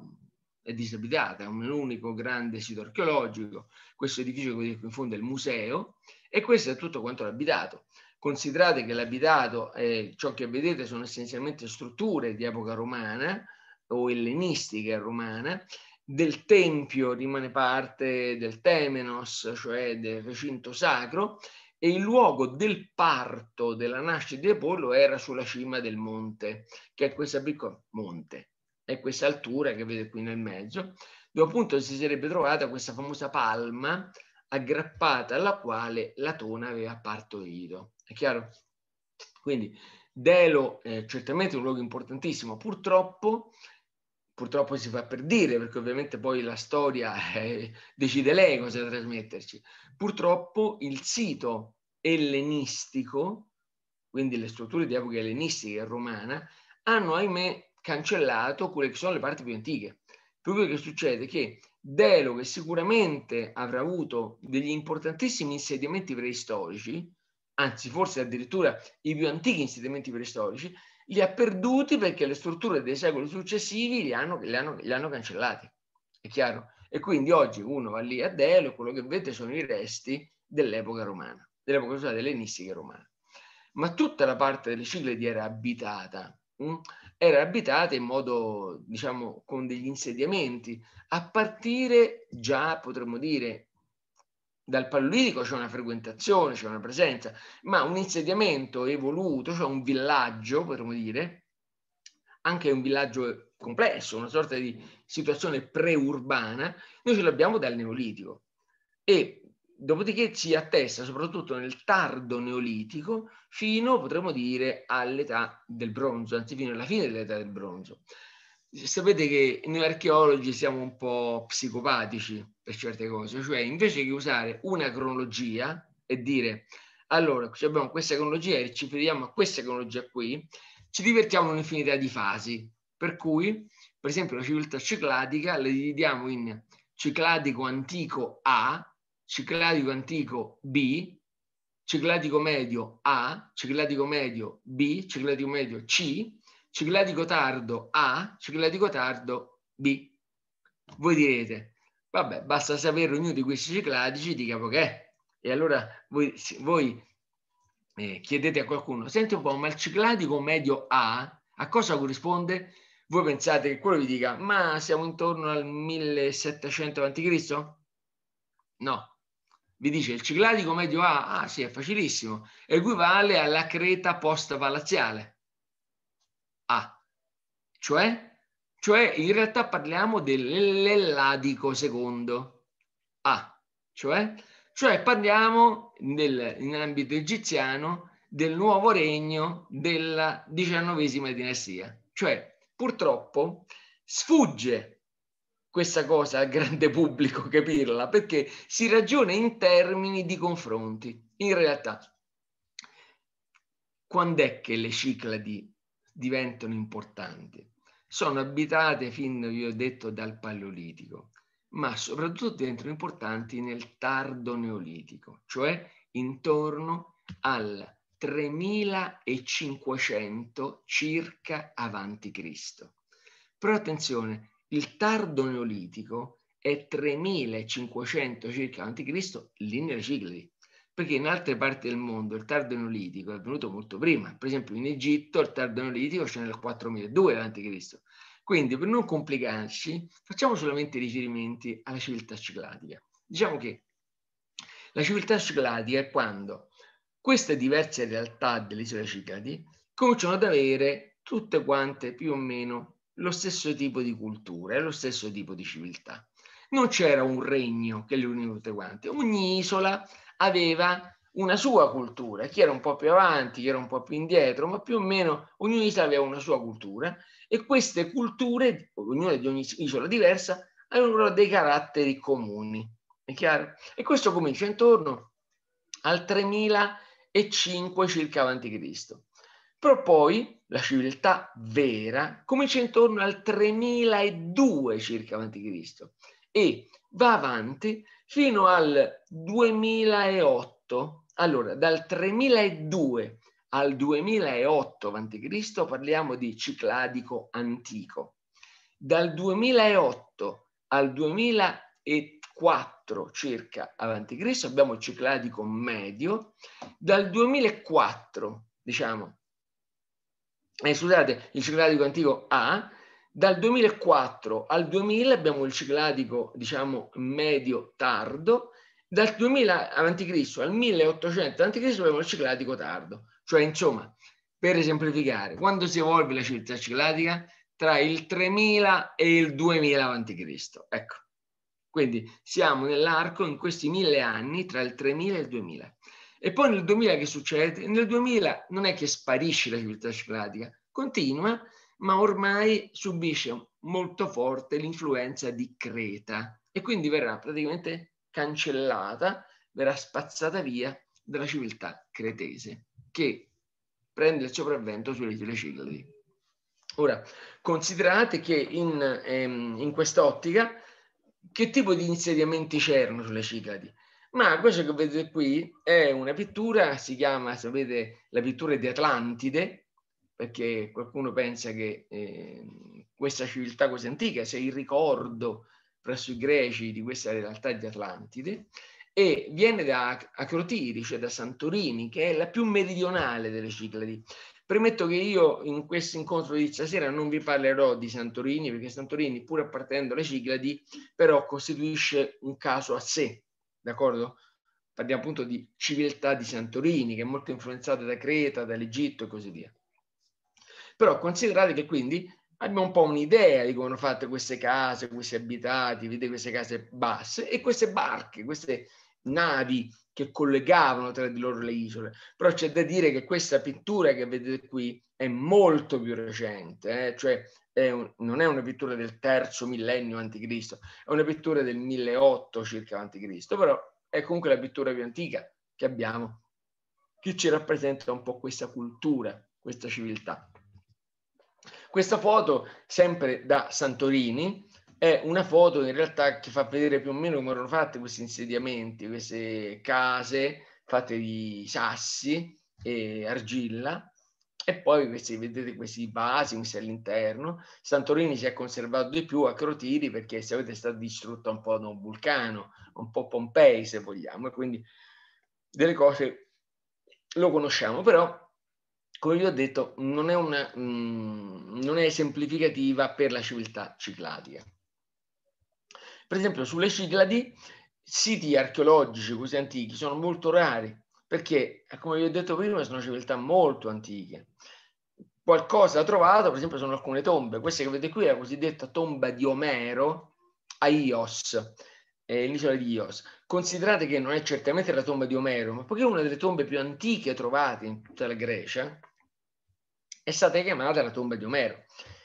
è disabitata, è un unico grande sito archeologico, questo edificio che in fondo è il museo e questo è tutto quanto l'abitato. Considerate che l'abitato, eh, ciò che vedete sono essenzialmente strutture di epoca romana o ellenistica romana, del tempio rimane parte del temenos, cioè del recinto sacro, e il luogo del parto della nascita di Apollo era sulla cima del monte, che è questa piccola monte, è questa altura che vedete qui nel mezzo, dove appunto si sarebbe trovata questa famosa palma aggrappata alla quale Latona aveva partorito. È chiaro? Quindi Delo è eh, certamente un luogo importantissimo, purtroppo purtroppo si fa per dire, perché ovviamente poi la storia eh, decide lei cosa trasmetterci. Purtroppo il sito ellenistico, quindi le strutture di epoca ellenistica e romana, hanno ahimè cancellato quelle che sono le parti più antiche. Per cui che succede? Che Delo, che sicuramente avrà avuto degli importantissimi insediamenti preistorici, anzi forse addirittura i più antichi insediamenti preistorici, li ha perduti perché le strutture dei secoli successivi li hanno, li hanno, li hanno cancellati, è chiaro? E quindi oggi uno va lì a Delo e quello che vede sono i resti dell'epoca romana, dell'epoca cioè, dell'enistica romana. Ma tutta la parte delle Cicladi era abitata, mh? Mm, era abitata in modo, diciamo, con degli insediamenti, a partire già, potremmo dire, dal paleolitico c'è una frequentazione, c'è una presenza, ma un insediamento evoluto, cioè un villaggio, potremmo dire, anche un villaggio complesso, una sorta di situazione preurbana, noi ce l'abbiamo dal neolitico. E dopodiché si attesta soprattutto nel tardo neolitico fino, potremmo dire, all'età del bronzo, anzi fino alla fine dell'età del bronzo. Sapete che noi archeologi siamo un po' psicopatici, per certe cose, cioè invece che usare una cronologia e dire allora abbiamo questa cronologia e ci prediamo a questa cronologia qui, ci divertiamo in un'infinità di fasi, per cui per esempio la civiltà cicladica la dividiamo in cicladico antico A, cicladico antico B, cicladico medio A, cicladico medio B, cicladico medio C, cicladico tardo A, cicladico tardo B. Voi direte, Vabbè, basta sapere ognuno di questi cicladici di capo che è. E allora voi, voi eh, chiedete a qualcuno, senti un po', ma il cicladico medio A a cosa corrisponde? Voi pensate che quello vi dica, ma siamo intorno al 1700 a.C.? No. Vi dice il cicladico medio A, ah sì, è facilissimo, equivale alla creta post-palaziale. A, cioè cioè, in realtà parliamo dell'elladico secondo A, ah, cioè, cioè parliamo nel, in ambito egiziano del nuovo regno della diciannovesima dinastia. Cioè, purtroppo sfugge questa cosa al grande pubblico capirla, perché si ragiona in termini di confronti. In realtà, quando è che le cicladi diventano importanti? sono abitate fin, vi ho detto, dal Paleolitico, ma soprattutto diventano importanti nel tardo Neolitico, cioè intorno al 3500 circa avanti Cristo. Però attenzione, il tardo Neolitico è 3500 circa avanti Cristo lì nelle Cicladi, perché in altre parti del mondo il tardo neolitico è avvenuto molto prima. Per esempio in Egitto il tardo neolitico c'è nel 4002 a.C. Quindi per non complicarci facciamo solamente riferimenti alla civiltà cicladica. Diciamo che la civiltà cicladica è quando queste diverse realtà delle isole Cicladi cominciano ad avere tutte quante più o meno lo stesso tipo di cultura e lo stesso tipo di civiltà. Non c'era un regno che le univa tutte quante, ogni isola aveva una sua cultura, chi era un po' più avanti, chi era un po' più indietro, ma più o meno ognuna isola aveva una sua cultura e queste culture, ognuna di ogni isola diversa, avevano dei caratteri comuni. È chiaro? E questo comincia intorno al 3005 circa a.C. Però poi la civiltà vera comincia intorno al 3002 circa avanti Cristo e va avanti fino al 2008. Allora, dal 3002 al 2008 a.C. parliamo di cicladico antico. Dal 2008 al 2004 circa a.C. abbiamo il cicladico medio. Dal 2004, diciamo, eh, scusate, il cicladico antico A, dal 2004 al 2000 abbiamo il cicladico, diciamo, medio-tardo, dal 2000 a.C. al 1800 a.C. abbiamo il cicladico tardo. Cioè, insomma, per esemplificare, quando si evolve la civiltà cicladica? Tra il 3000 e il 2000 a.C. Ecco, quindi siamo nell'arco in questi mille anni tra il 3000 e il 2000. E poi nel 2000 che succede? Nel 2000 non è che sparisce la civiltà cicladica, continua ma ormai subisce molto forte l'influenza di Creta e quindi verrà praticamente cancellata, verrà spazzata via dalla civiltà cretese che prende il sopravvento sulle isole Cilladi. Ora, considerate che in, ehm, in quest'ottica che tipo di insediamenti c'erano sulle Cicladi? Ma questo che vedete qui è una pittura, si chiama, sapete, la pittura di Atlantide, perché qualcuno pensa che eh, questa civiltà così antica sia il ricordo presso i greci di questa realtà di Atlantide e viene da Acrotiri, cioè da Santorini, che è la più meridionale delle Cicladi. Premetto che io in questo incontro di stasera non vi parlerò di Santorini, perché Santorini, pur appartenendo alle Cicladi, però costituisce un caso a sé, d'accordo? Parliamo appunto di civiltà di Santorini, che è molto influenzata da Creta, dall'Egitto e così via. Però considerate che quindi abbiamo un po' un'idea di come hanno fatto queste case, questi abitati, vedete queste case basse e queste barche, queste navi che collegavano tra di loro le isole. Però c'è da dire che questa pittura che vedete qui è molto più recente, eh? cioè è un, non è una pittura del terzo millennio a.C., è una pittura del 1008 circa a.C., però è comunque la pittura più antica che abbiamo, che ci rappresenta un po' questa cultura, questa civiltà. Questa foto, sempre da Santorini, è una foto in realtà che fa vedere più o meno come erano fatti questi insediamenti, queste case fatte di sassi e argilla e poi questi, vedete questi vasi messi all'interno. Santorini si è conservato di più a Crotiri perché sapete avete stato distrutto un po' da un vulcano, un po' Pompei se vogliamo, e quindi delle cose lo conosciamo, però come vi ho detto, non è, una, mh, mm, non è esemplificativa per la civiltà cicladia. Per esempio, sulle Cicladi, siti archeologici così antichi sono molto rari, perché, come vi ho detto prima, sono civiltà molto antiche. Qualcosa trovato, per esempio, sono alcune tombe. Questa che vedete qui è la cosiddetta tomba di Omero a Ios, eh, l'isola di Ios. Considerate che non è certamente la tomba di Omero, ma poiché è una delle tombe più antiche trovate in tutta la Grecia, è stata chiamata la tomba di Omero.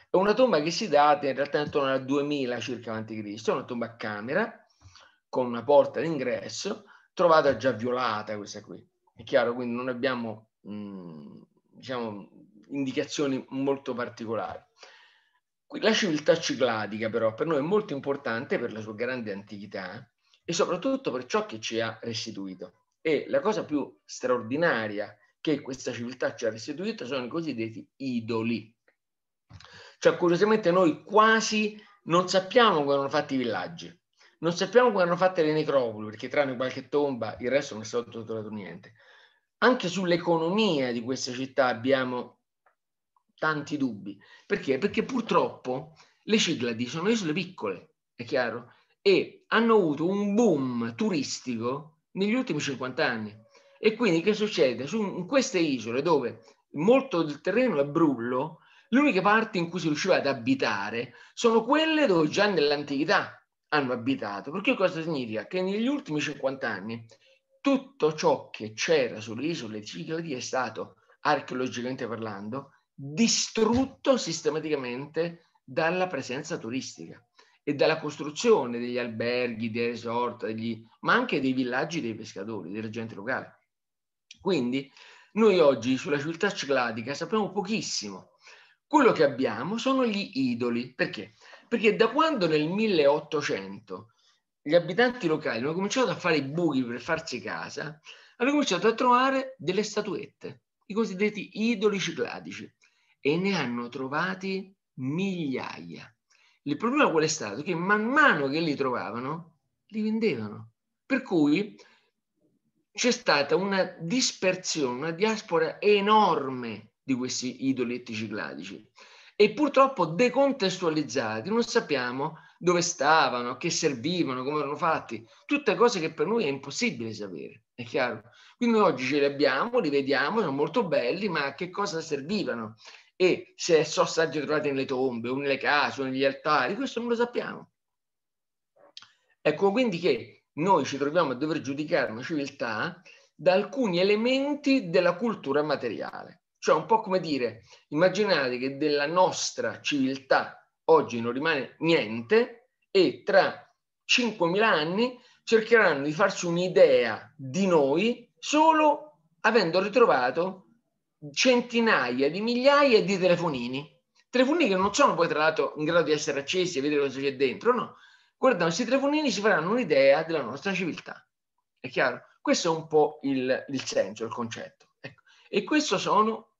È una tomba che si data in realtà intorno al 2000 circa a.C., è una tomba a camera con una porta d'ingresso, trovata già violata questa qui. È chiaro, quindi non abbiamo mh, mm, diciamo, indicazioni molto particolari. La civiltà cicladica però per noi è molto importante per la sua grande antichità e soprattutto per ciò che ci ha restituito. E la cosa più straordinaria che questa civiltà ci ha restituito sono i cosiddetti idoli. Cioè curiosamente noi quasi non sappiamo come erano fatti i villaggi, non sappiamo come erano fatte le necropoli, perché tranne qualche tomba il resto non è stato trovato niente. Anche sull'economia di questa città abbiamo tanti dubbi. Perché? Perché purtroppo le Cicladi sono isole piccole, è chiaro, e hanno avuto un boom turistico negli ultimi 50 anni. E quindi che succede? Su, in queste isole dove molto del terreno è brullo, le uniche parti in cui si riusciva ad abitare sono quelle dove già nell'antichità hanno abitato. Perché cosa significa? Che negli ultimi 50 anni tutto ciò che c'era sulle isole Cicladi è stato, archeologicamente parlando, distrutto sistematicamente dalla presenza turistica e dalla costruzione degli alberghi, dei resort, degli, ma anche dei villaggi dei pescatori, della gente locale. Quindi noi oggi sulla civiltà cicladica sappiamo pochissimo. Quello che abbiamo sono gli idoli. Perché? Perché da quando nel 1800 gli abitanti locali hanno cominciato a fare i buchi per farsi casa, hanno cominciato a trovare delle statuette, i cosiddetti idoli cicladici e ne hanno trovati migliaia. Il problema qual è stato? Che man mano che li trovavano, li vendevano. Per cui c'è stata una dispersione, una diaspora enorme di questi idoletti cicladici e purtroppo decontestualizzati, non sappiamo dove stavano, a che servivano, come erano fatti, tutte cose che per noi è impossibile sapere, è chiaro? Quindi oggi ce li abbiamo, li vediamo, sono molto belli, ma a che cosa servivano? e se sono stati trovati nelle tombe o nelle case o negli altari, questo non lo sappiamo. Ecco quindi che noi ci troviamo a dover giudicare una civiltà da alcuni elementi della cultura materiale. Cioè un po' come dire, immaginate che della nostra civiltà oggi non rimane niente e tra 5.000 anni cercheranno di farsi un'idea di noi solo avendo ritrovato centinaia di migliaia di telefonini. Telefonini che non sono poi tra l'altro in grado di essere accesi e vedere cosa c'è dentro, no. Guardando questi telefonini si faranno un'idea della nostra civiltà. È chiaro? Questo è un po' il, il senso, il concetto. Ecco. E questo sono,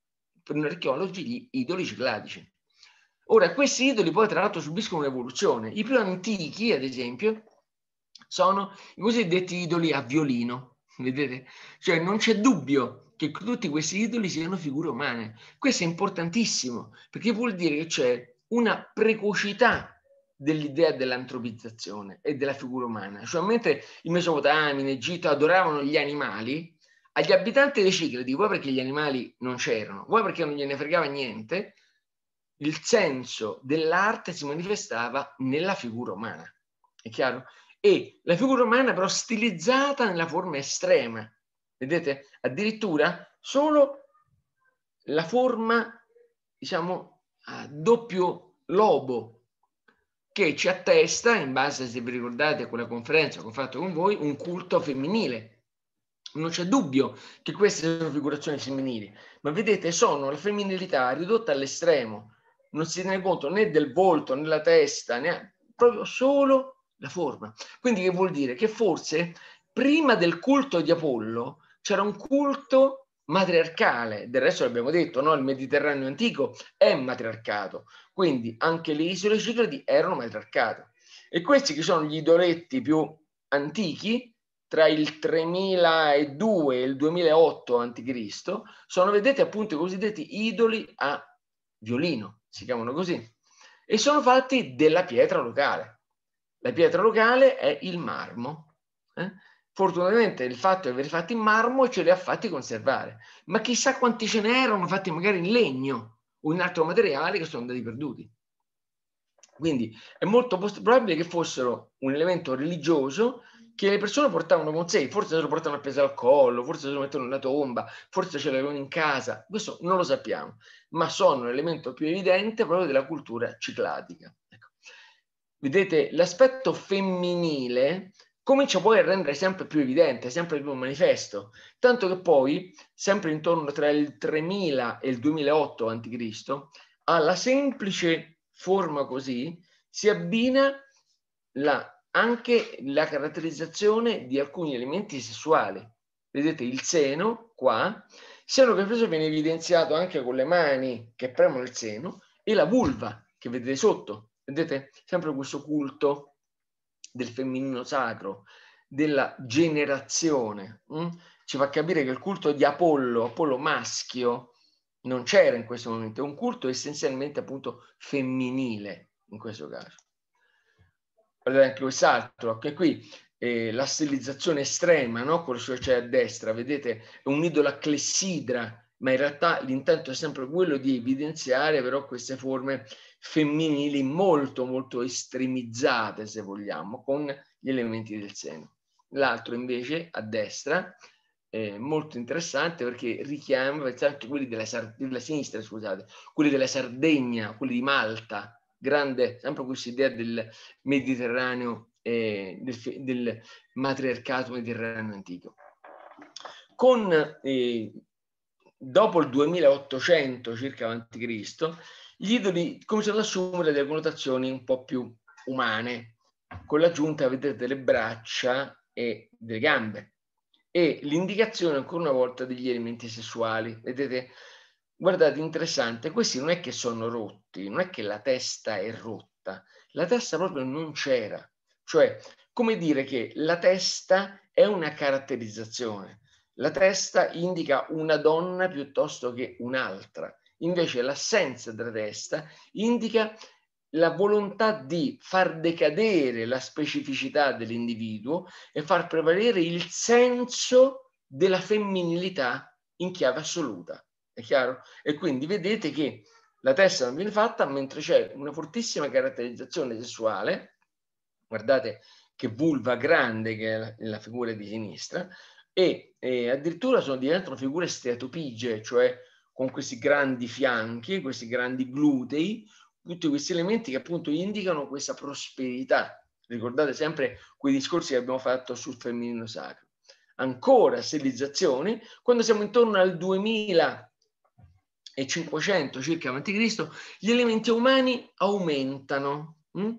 per gli archeologi, gli idoli cicladici. Ora, questi idoli poi tra l'altro subiscono un'evoluzione. I più antichi, ad esempio, sono i cosiddetti idoli a violino, vedete? Cioè non c'è dubbio che tutti questi idoli siano figure umane. Questo è importantissimo perché vuol dire che c'è una precocità dell'idea dell'antropizzazione e della figura umana. Cioè, mentre i Mesopotami in Egitto adoravano gli animali, agli abitanti dei Cicladi, vuoi perché gli animali non c'erano, vuoi perché non gliene fregava niente, il senso dell'arte si manifestava nella figura umana, è chiaro? E la figura umana però stilizzata nella forma estrema, Vedete? Addirittura solo la forma, diciamo, a doppio lobo che ci attesta, in base, se vi ricordate, a quella conferenza che ho fatto con voi, un culto femminile. Non c'è dubbio che queste sono figurazioni femminili, ma vedete, sono la femminilità ridotta all'estremo. Non si tiene conto né del volto, né della testa, né proprio solo la forma. Quindi che vuol dire? Che forse prima del culto di Apollo c'era un culto matriarcale, del resto l'abbiamo detto, no? il Mediterraneo antico è matriarcato, quindi anche le isole Cicladi erano matriarcate. E questi che sono gli idoletti più antichi, tra il 3002 e il 2008 a.C., sono vedete appunto i cosiddetti idoli a violino, si chiamano così, e sono fatti della pietra locale. La pietra locale è il marmo. Eh? fortunatamente il fatto di averli fatti in marmo ce li ha fatti conservare, ma chissà quanti ce n'erano fatti magari in legno o in altro materiale che sono andati perduti. Quindi è molto probabile che fossero un elemento religioso che le persone portavano con sé, forse se lo portano appeso al collo, forse se lo mettono nella tomba, forse ce l'avevano in casa, questo non lo sappiamo, ma sono l'elemento più evidente proprio della cultura cicladica. Ecco. Vedete, l'aspetto femminile comincia poi a rendere sempre più evidente, sempre più manifesto, tanto che poi, sempre intorno tra il 3000 e il 2008 a.C., alla semplice forma così si abbina la, anche la caratterizzazione di alcuni elementi sessuali. Vedete il seno qua, seno che preso viene evidenziato anche con le mani che premono il seno e la vulva che vedete sotto, vedete sempre questo culto del femminino sacro, della generazione. Mh? Mm? Ci fa capire che il culto di Apollo, Apollo maschio, non c'era in questo momento, è un culto essenzialmente appunto femminile in questo caso. Guardate anche quest'altro, anche qui eh, la stilizzazione estrema, no? quello che c'è cioè, a destra, vedete, è un idolo a clessidra ma in realtà l'intento è sempre quello di evidenziare però queste forme femminili molto molto estremizzate, se vogliamo, con gli elementi del seno. L'altro invece, a destra, è molto interessante perché richiama anche quelli della, della, sinistra, scusate, quelli della Sardegna, quelli di Malta, grande, sempre questa idea del Mediterraneo, eh, del, del, matriarcato mediterraneo antico. Con eh, dopo il 2800 circa a.C., gli idoli cominciano ad assumere delle connotazioni un po' più umane. Con l'aggiunta, vedete, delle braccia e delle gambe. E l'indicazione, ancora una volta, degli elementi sessuali. Vedete, guardate, interessante, questi non è che sono rotti, non è che la testa è rotta, la testa proprio non c'era. Cioè, come dire che la testa è una caratterizzazione la testa indica una donna piuttosto che un'altra, invece l'assenza della testa indica la volontà di far decadere la specificità dell'individuo e far prevalere il senso della femminilità in chiave assoluta. È chiaro? E quindi vedete che la testa non viene fatta mentre c'è una fortissima caratterizzazione sessuale, guardate che vulva grande che è la, figura di sinistra, e eh, addirittura sono diventano figure steatopige, cioè con questi grandi fianchi, questi grandi glutei, tutti questi elementi che appunto indicano questa prosperità. Ricordate sempre quei discorsi che abbiamo fatto sul femminino sacro. Ancora stilizzazioni, quando siamo intorno al 2500 circa a.C., gli elementi umani aumentano mh? Mm?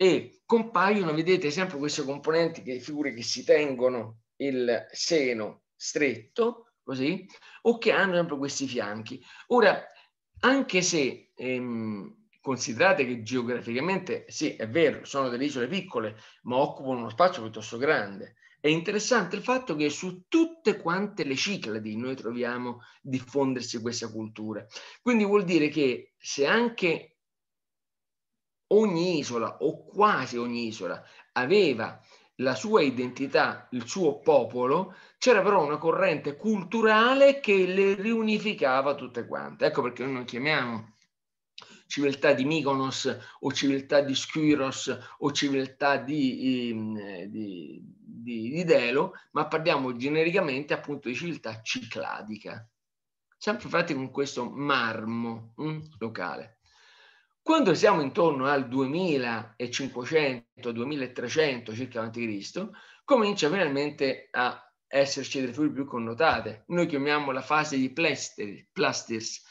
e compaiono, vedete, sempre queste componenti, che figure che si tengono il seno stretto, così, o che hanno sempre questi fianchi. Ora, anche se ehm, considerate che geograficamente, sì, è vero, sono delle isole piccole, ma occupano uno spazio piuttosto grande, è interessante il fatto che su tutte quante le Cicladi noi troviamo diffondersi questa cultura. Quindi vuol dire che se anche ogni isola o quasi ogni isola aveva la sua identità, il suo popolo, c'era però una corrente culturale che le riunificava tutte quante. Ecco perché noi non chiamiamo civiltà di Mykonos o civiltà di Skyros o civiltà di, ehm, di, di, di Delo, ma parliamo genericamente appunto di civiltà cicladica, sempre fatti con questo marmo mh, hm, locale. Quando siamo intorno al 2500-2300 circa a.C., comincia finalmente a esserci delle figure più connotate. Noi chiamiamo la fase di plaster, plasters.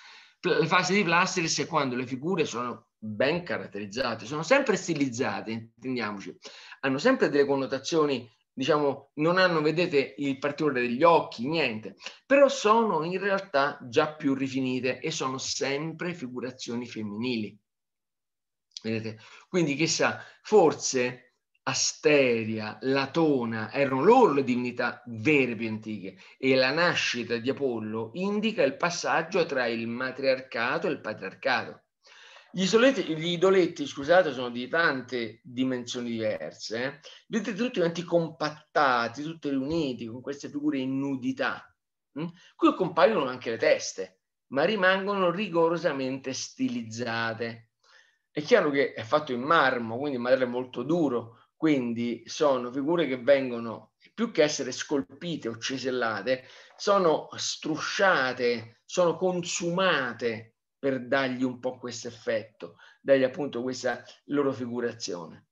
La fase di plasters è quando le figure sono ben caratterizzate, sono sempre stilizzate, intendiamoci, hanno sempre delle connotazioni, diciamo, non hanno, vedete, il particolare degli occhi, niente, però sono in realtà già più rifinite e sono sempre figurazioni femminili. Vedete? Quindi chissà, forse Asteria, Latona erano loro le divinità vere più antiche e la nascita di Apollo indica il passaggio tra il matriarcato e il patriarcato. Gli, isoleti, gli idoletti, scusate, sono di tante dimensioni diverse. Eh? Vedete tutti quanti compattati, tutti riuniti con queste figure in nudità. Hm? Qui compaiono anche le teste, ma rimangono rigorosamente stilizzate è chiaro che è fatto in marmo, quindi materiale molto duro, quindi sono figure che vengono, più che essere scolpite o cesellate, sono strusciate, sono consumate per dargli un po' questo effetto, dargli appunto questa loro figurazione.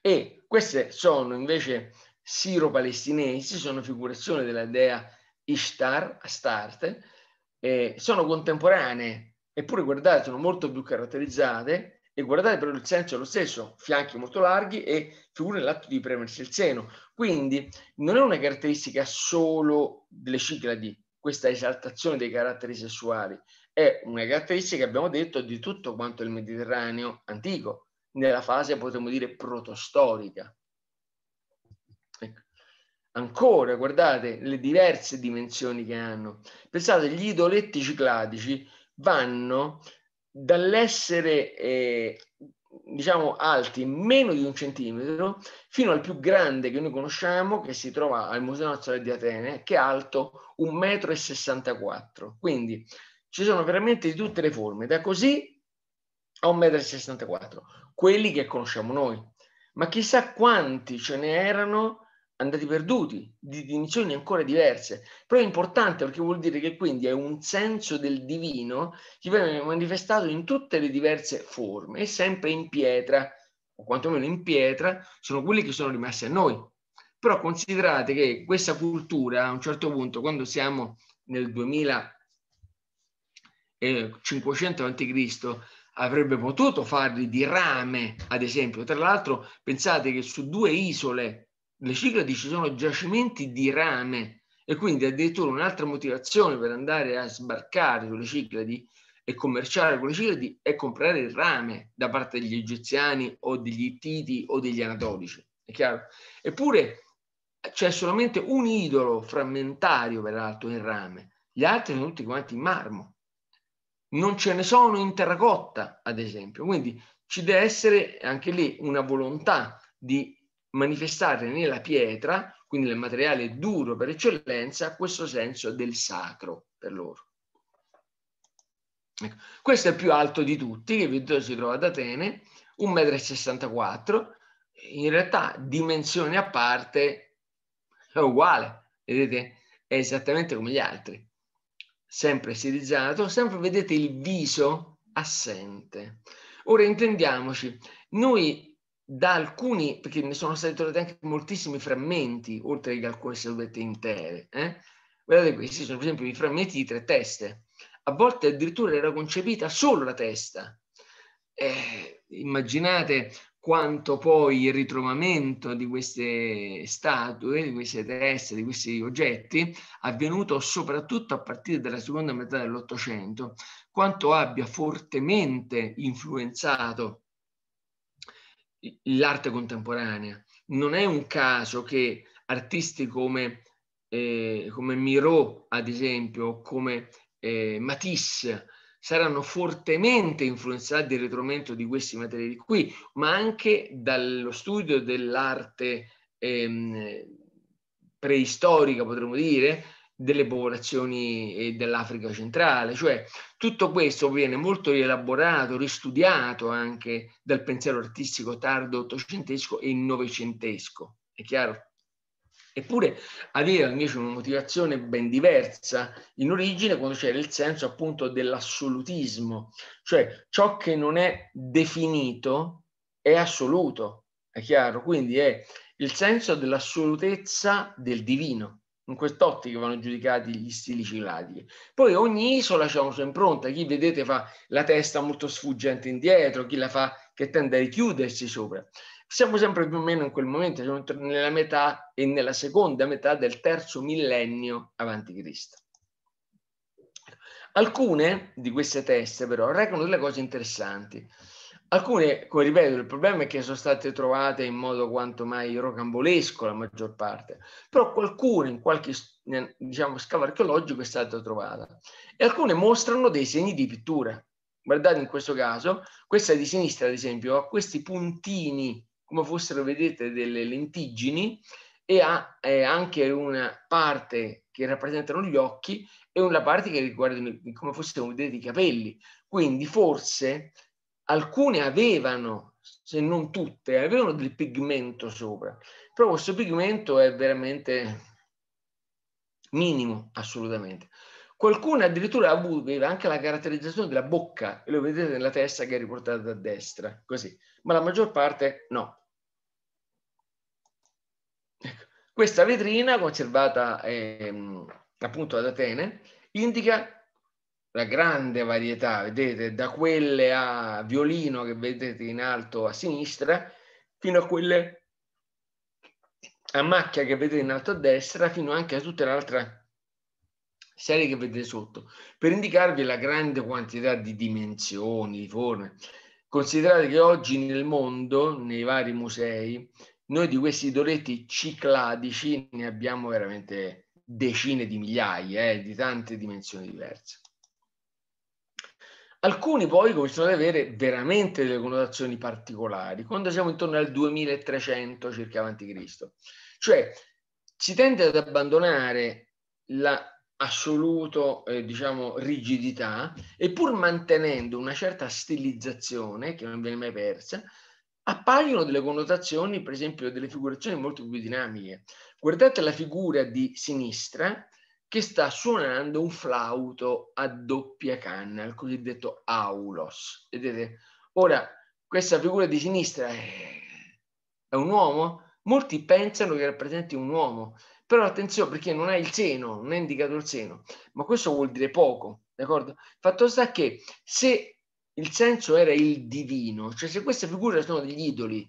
E queste sono invece siro-palestinesi, sono figurazioni della dea Ishtar, Astarte, eh, sono contemporanee eppure guardate sono molto più caratterizzate e guardate però il senso è lo stesso, fianchi molto larghi e figure nell'atto di premersi il seno. Quindi non è una caratteristica solo delle cicladi, questa esaltazione dei caratteri sessuali, è una caratteristica, abbiamo detto, di tutto quanto il Mediterraneo antico, nella fase potremmo dire protostorica. Ecco. Ancora, guardate le diverse dimensioni che hanno. Pensate, gli idoletti cicladici vanno dall'essere, eh, diciamo, alti meno di un centimetro fino al più grande che noi conosciamo, che si trova al Museo Nazionale di Atene, che è alto 1,64 m. Quindi ci sono veramente di tutte le forme, da così a 1,64 m, quelli che conosciamo noi. Ma chissà quanti ce ne erano andati perduti, di dimensioni ancora diverse. Però è importante perché vuol dire che quindi è un senso del divino che viene manifestato in tutte le diverse forme e sempre in pietra, o quantomeno in pietra, sono quelli che sono rimasti a noi. Però considerate che questa cultura a un certo punto, quando siamo nel 2500 a.C., avrebbe potuto farli di rame, ad esempio. Tra l'altro, pensate che su due isole le Cicladi ci sono giacimenti di rame e quindi addirittura un'altra motivazione per andare a sbarcare sulle Cicladi e commerciare con le Cicladi è comprare il rame da parte degli egiziani o degli ittiti o degli anatolici, è chiaro? Eppure c'è solamente un idolo frammentario peraltro in rame, gli altri sono tutti quanti in marmo. Non ce ne sono in terracotta, ad esempio. Quindi ci deve essere anche lì una volontà di manifestare nella pietra, quindi nel materiale duro per eccellenza, questo senso del sacro per loro. Ecco. Questo è il più alto di tutti, che vi si trova ad Atene, 1,64 m, in realtà dimensione a parte è uguale, vedete, è esattamente come gli altri, sempre stilizzato, sempre vedete il viso assente. Ora intendiamoci, noi da alcuni, perché ne sono stati trovati anche moltissimi frammenti, oltre che alcune sedute intere. Eh? Guardate questi sono per esempio i frammenti di tre teste. A volte addirittura era concepita solo la testa. Eh, immaginate quanto poi il ritrovamento di queste statue, di queste teste, di questi oggetti, avvenuto soprattutto a partire dalla seconda metà dell'Ottocento, quanto abbia fortemente influenzato l'arte contemporanea. Non è un caso che artisti come, eh, come Miro, ad esempio, come eh, Matisse, saranno fortemente influenzati dal ritrovamento di questi materiali qui, ma anche dallo studio dell'arte ehm, preistorica, potremmo dire, delle popolazioni eh, dell'Africa centrale, cioè tutto questo viene molto rielaborato, ristudiato anche dal pensiero artistico tardo ottocentesco e novecentesco, è chiaro? Eppure aveva invece una motivazione ben diversa in origine quando c'era il senso appunto dell'assolutismo, cioè ciò che non è definito è assoluto, è chiaro? Quindi è il senso dell'assolutezza del divino in quest'ottica vanno giudicati gli stili ciclati. Poi ogni isola ha una sua impronta, chi vedete fa la testa molto sfuggente indietro, chi la fa che tende a richiudersi sopra. Siamo sempre più o meno in quel momento, siamo nella metà e nella seconda metà del terzo millennio avanti Cristo. Alcune di queste teste però recano delle cose interessanti. Alcune, come ripeto, il problema è che sono state trovate in modo quanto mai rocambolesco la maggior parte, però qualcuna in qualche diciamo, scavo archeologico è stata trovata e alcune mostrano dei segni di pittura. Guardate in questo caso, questa di sinistra ad esempio ha questi puntini come fossero, vedete, delle lentiggini e ha eh, anche una parte che rappresentano gli occhi e una parte che riguarda come fossero, vedete, i capelli. Quindi forse alcune avevano, se non tutte, avevano del pigmento sopra, però questo pigmento è veramente minimo assolutamente. Qualcuno addirittura aveva anche la caratterizzazione della bocca, e lo vedete nella testa che è riportata da destra, così, ma la maggior parte no. Ecco. Questa vetrina, conservata ehm, appunto ad Atene, indica una grande varietà, vedete, da quelle a violino che vedete in alto a sinistra, fino a quelle a macchia che vedete in alto a destra, fino anche a tutta l'altra serie che vedete sotto, per indicarvi la grande quantità di dimensioni, di forme. Considerate che oggi nel mondo, nei vari musei, noi di questi idoletti cicladici ne abbiamo veramente decine di migliaia, eh, di tante dimensioni diverse. Alcuni poi cominciano ad avere veramente delle connotazioni particolari, quando siamo intorno al 2300 circa avanti Cristo. Cioè, si tende ad abbandonare l'assoluto, eh, diciamo, rigidità e pur mantenendo una certa stilizzazione che non viene mai persa, appaiono delle connotazioni, per esempio, delle figurazioni molto più dinamiche. Guardate la figura di sinistra, che sta suonando un flauto a doppia canna, il cosiddetto aulos. Vedete? Ora, questa figura di sinistra è, è un uomo? Molti pensano che rappresenti un uomo, però attenzione perché non ha il seno, non è indicato il seno, ma questo vuol dire poco, d'accordo? Fatto sta che se il senso era il divino, cioè se queste figure sono degli idoli,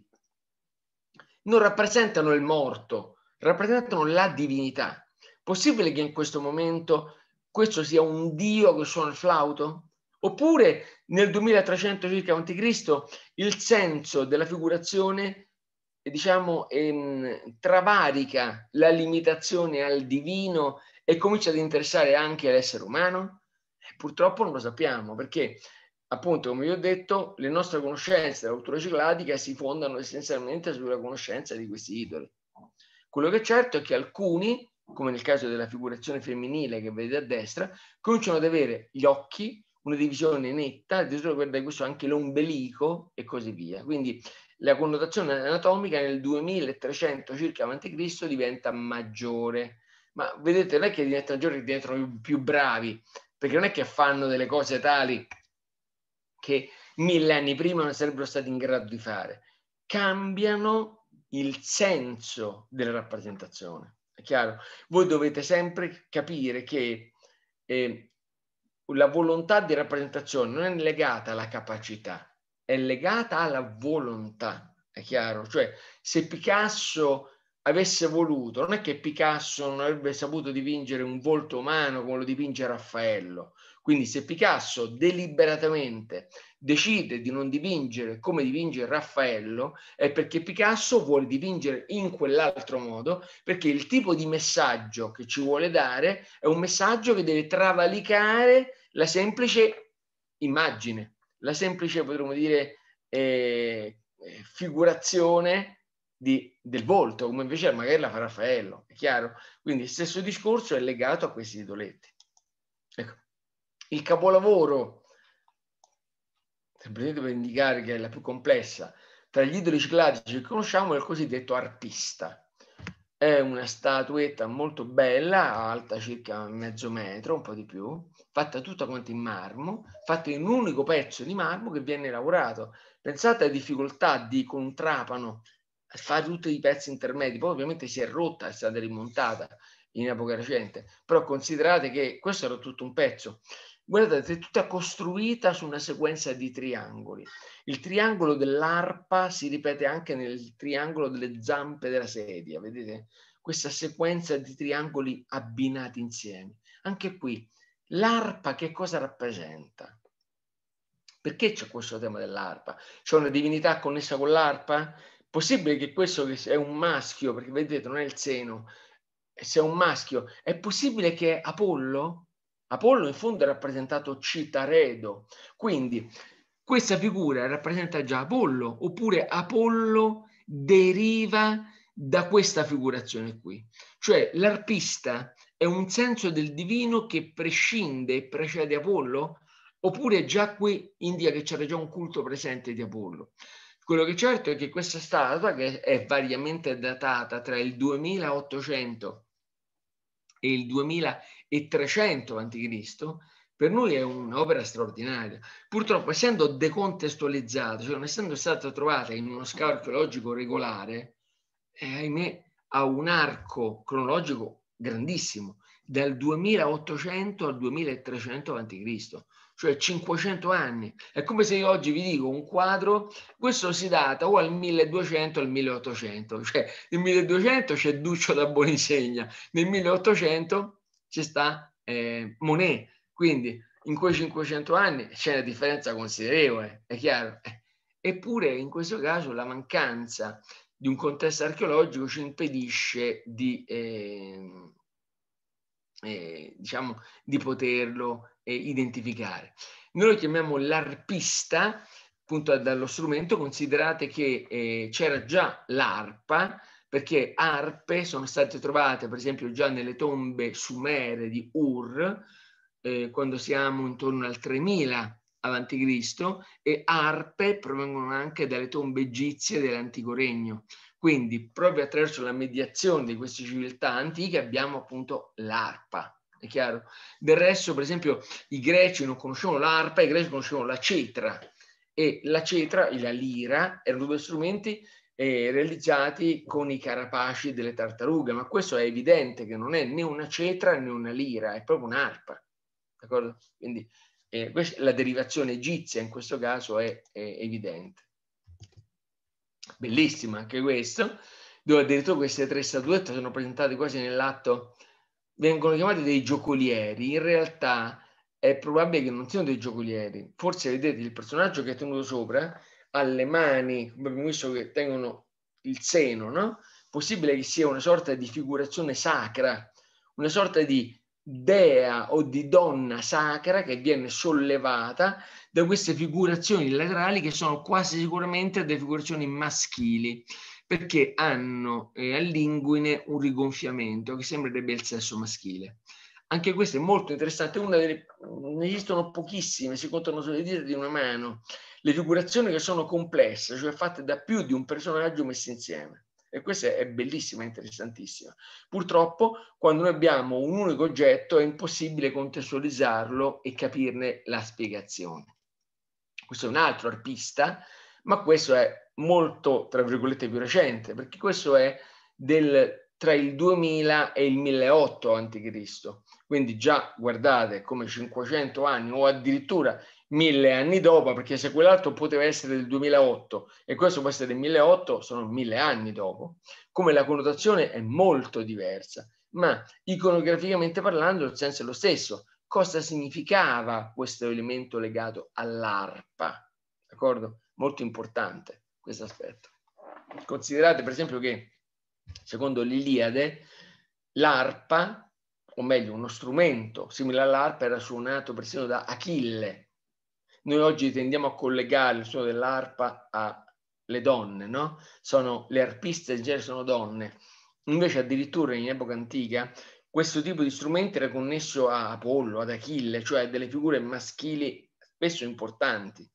non rappresentano il morto, rappresentano la divinità. Possibile che in questo momento questo sia un Dio che suona il flauto? Oppure nel 2300 circa a.C. il senso della figurazione eh, diciamo, ehm, travarica la limitazione al divino e comincia ad interessare anche l'essere umano? Eh, purtroppo non lo sappiamo perché, appunto, come vi ho detto, le nostre conoscenze della cultura cicladica si fondano essenzialmente sulla conoscenza di questi idoli. Quello che è certo è che alcuni come nel caso della figurazione femminile che vedete a destra, cominciano ad avere gli occhi, una divisione netta, addirittura guarda questo anche l'ombelico e così via. Quindi la connotazione anatomica nel 2300 circa a.C. diventa maggiore. Ma vedete, non è che diventano maggiori, che diventano più bravi, perché non è che fanno delle cose tali che mille anni prima non sarebbero stati in grado di fare. Cambiano il senso della rappresentazione. È chiaro? Voi dovete sempre capire che eh, la volontà di rappresentazione non è legata alla capacità, è legata alla volontà. È chiaro? Cioè, se Picasso avesse voluto, non è che Picasso non avrebbe saputo dipingere un volto umano come lo dipinge Raffaello, quindi se Picasso deliberatamente decide di non dipingere come dipinge Raffaello, è perché Picasso vuole dipingere in quell'altro modo, perché il tipo di messaggio che ci vuole dare è un messaggio che deve travalicare la semplice immagine, la semplice, potremmo dire, eh, eh figurazione di, del volto, come invece magari la fa Raffaello, è chiaro? Quindi il stesso discorso è legato a questi titoletti. Ecco. Il capolavoro, semplicemente per indicare che è la più complessa, tra gli idoli cicladici che conosciamo è il cosiddetto artista. È una statuetta molto bella, alta circa mezzo metro, un po' di più, fatta tutta quanto in marmo, fatta in un unico pezzo di marmo che viene lavorato. Pensate alla difficoltà di con trapano fare tutti i pezzi intermedi, poi ovviamente si è rotta, è stata rimontata in epoca recente, però considerate che questo era tutto un pezzo guardate, è tutta costruita su una sequenza di triangoli. Il triangolo dell'arpa si ripete anche nel triangolo delle zampe della sedia, vedete? Questa sequenza di triangoli abbinati insieme. Anche qui, l'arpa che cosa rappresenta? Perché c'è questo tema dell'arpa? C'è una divinità connessa con l'arpa? Possibile che questo è un maschio, perché vedete non è il seno, se è un maschio, è possibile che Apollo Apollo in fondo è rappresentato Citaredo, quindi questa figura rappresenta già Apollo, oppure Apollo deriva da questa figurazione qui. Cioè l'arpista è un senso del divino che prescinde e precede Apollo, oppure già qui indica che c'era già un culto presente di Apollo. Quello che è certo è che questa statua, che è variamente datata tra il 2800 e il 2000 e 300 a.C., per noi è un'opera straordinaria. Purtroppo, essendo decontestualizzata, cioè non essendo stata trovata in uno scavo archeologico regolare, eh, ahimè, ha un arco cronologico grandissimo, dal 2800 al 2300 a.C., cioè 500 anni. È come se io oggi vi dico un quadro, questo si data o al 1200 o al 1800, cioè nel 1200 c'è Duccio da Bonisegna, nel 1800 ci sta eh, Monet. Quindi in quei 500 anni c'è una differenza considerevole, è chiaro. Eppure in questo caso la mancanza di un contesto archeologico ci impedisce di, eh, eh, diciamo, di poterlo eh, identificare. Noi lo chiamiamo l'arpista, appunto dallo strumento, considerate che eh, c'era già l'arpa, perché arpe sono state trovate per esempio già nelle tombe sumere di Ur, eh, quando siamo intorno al 3000 avanti Cristo, e arpe provengono anche dalle tombe egizie dell'antico regno. Quindi proprio attraverso la mediazione di queste civiltà antiche abbiamo appunto l'arpa, è chiaro? Del resto, per esempio, i greci non conoscevano l'arpa, i greci conoscevano la cetra, e la cetra e la lira erano due strumenti eh, realizzati con i carapaci delle tartarughe, ma questo è evidente che non è né una cetra né una lira, è proprio un'arpa. D'accordo? Quindi eh, la derivazione egizia in questo caso è, è evidente. Bellissimo anche questo, dove addirittura queste tre statuette sono presentate quasi nell'atto, vengono chiamate dei giocolieri, in realtà è probabile che non siano dei giocolieri, forse vedete il personaggio che è tenuto sopra alle mani, abbiamo visto che tengono il seno, no? Possibile che sia una sorta di figurazione sacra, una sorta di dea o di donna sacra che viene sollevata da queste figurazioni laterali che sono quasi sicuramente delle figurazioni maschili perché hanno eh, all'inguine un rigonfiamento che sembrerebbe il sesso maschile. Anche questo è molto interessante, delle, mm, ne esistono pochissime, si contano sulle dita di una mano, le figurazioni che sono complesse, cioè fatte da più di un personaggio messo insieme. E questa è bellissima, interessantissima. Purtroppo, quando noi abbiamo un unico oggetto, è impossibile contestualizzarlo e capirne la spiegazione. Questo è un altro arpista, ma questo è molto, tra virgolette, più recente, perché questo è del tra il 2000 e il 1008 a.C. Quindi già guardate come 500 anni o addirittura mille anni dopo, perché se quell'altro poteva essere del 2008 e questo può essere del 1008, sono mille anni dopo, come la connotazione è molto diversa, ma iconograficamente parlando il senso è lo stesso. Cosa significava questo elemento legato all'arpa? D'accordo? Molto importante questo aspetto. Considerate per esempio che secondo l'Iliade, l'arpa, o meglio uno strumento simile all'arpa, era suonato persino da Achille. Noi oggi tendiamo a collegare il suono dell'arpa alle donne, no? Sono, le arpiste in genere sono donne. Invece addirittura in epoca antica questo tipo di strumento era connesso a Apollo, ad Achille, cioè a delle figure maschili spesso importanti.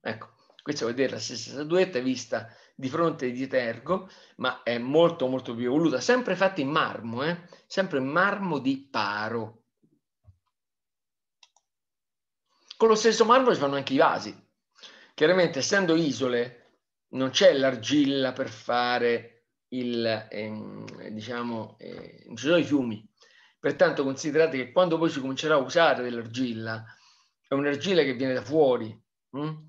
Ecco, questa vuol dire la stessa statuetta vista di fronte di Tergo, ma è molto molto più evoluta, sempre fatta in marmo, eh? sempre in marmo di paro. Con lo stesso marmo si fanno anche i vasi. Chiaramente, essendo isole, non c'è l'argilla per fare il, ehm, diciamo, eh, non ci sono i fiumi. Pertanto considerate che quando poi si comincerà a usare dell'argilla, è un'argilla che viene da fuori, mh? Mm?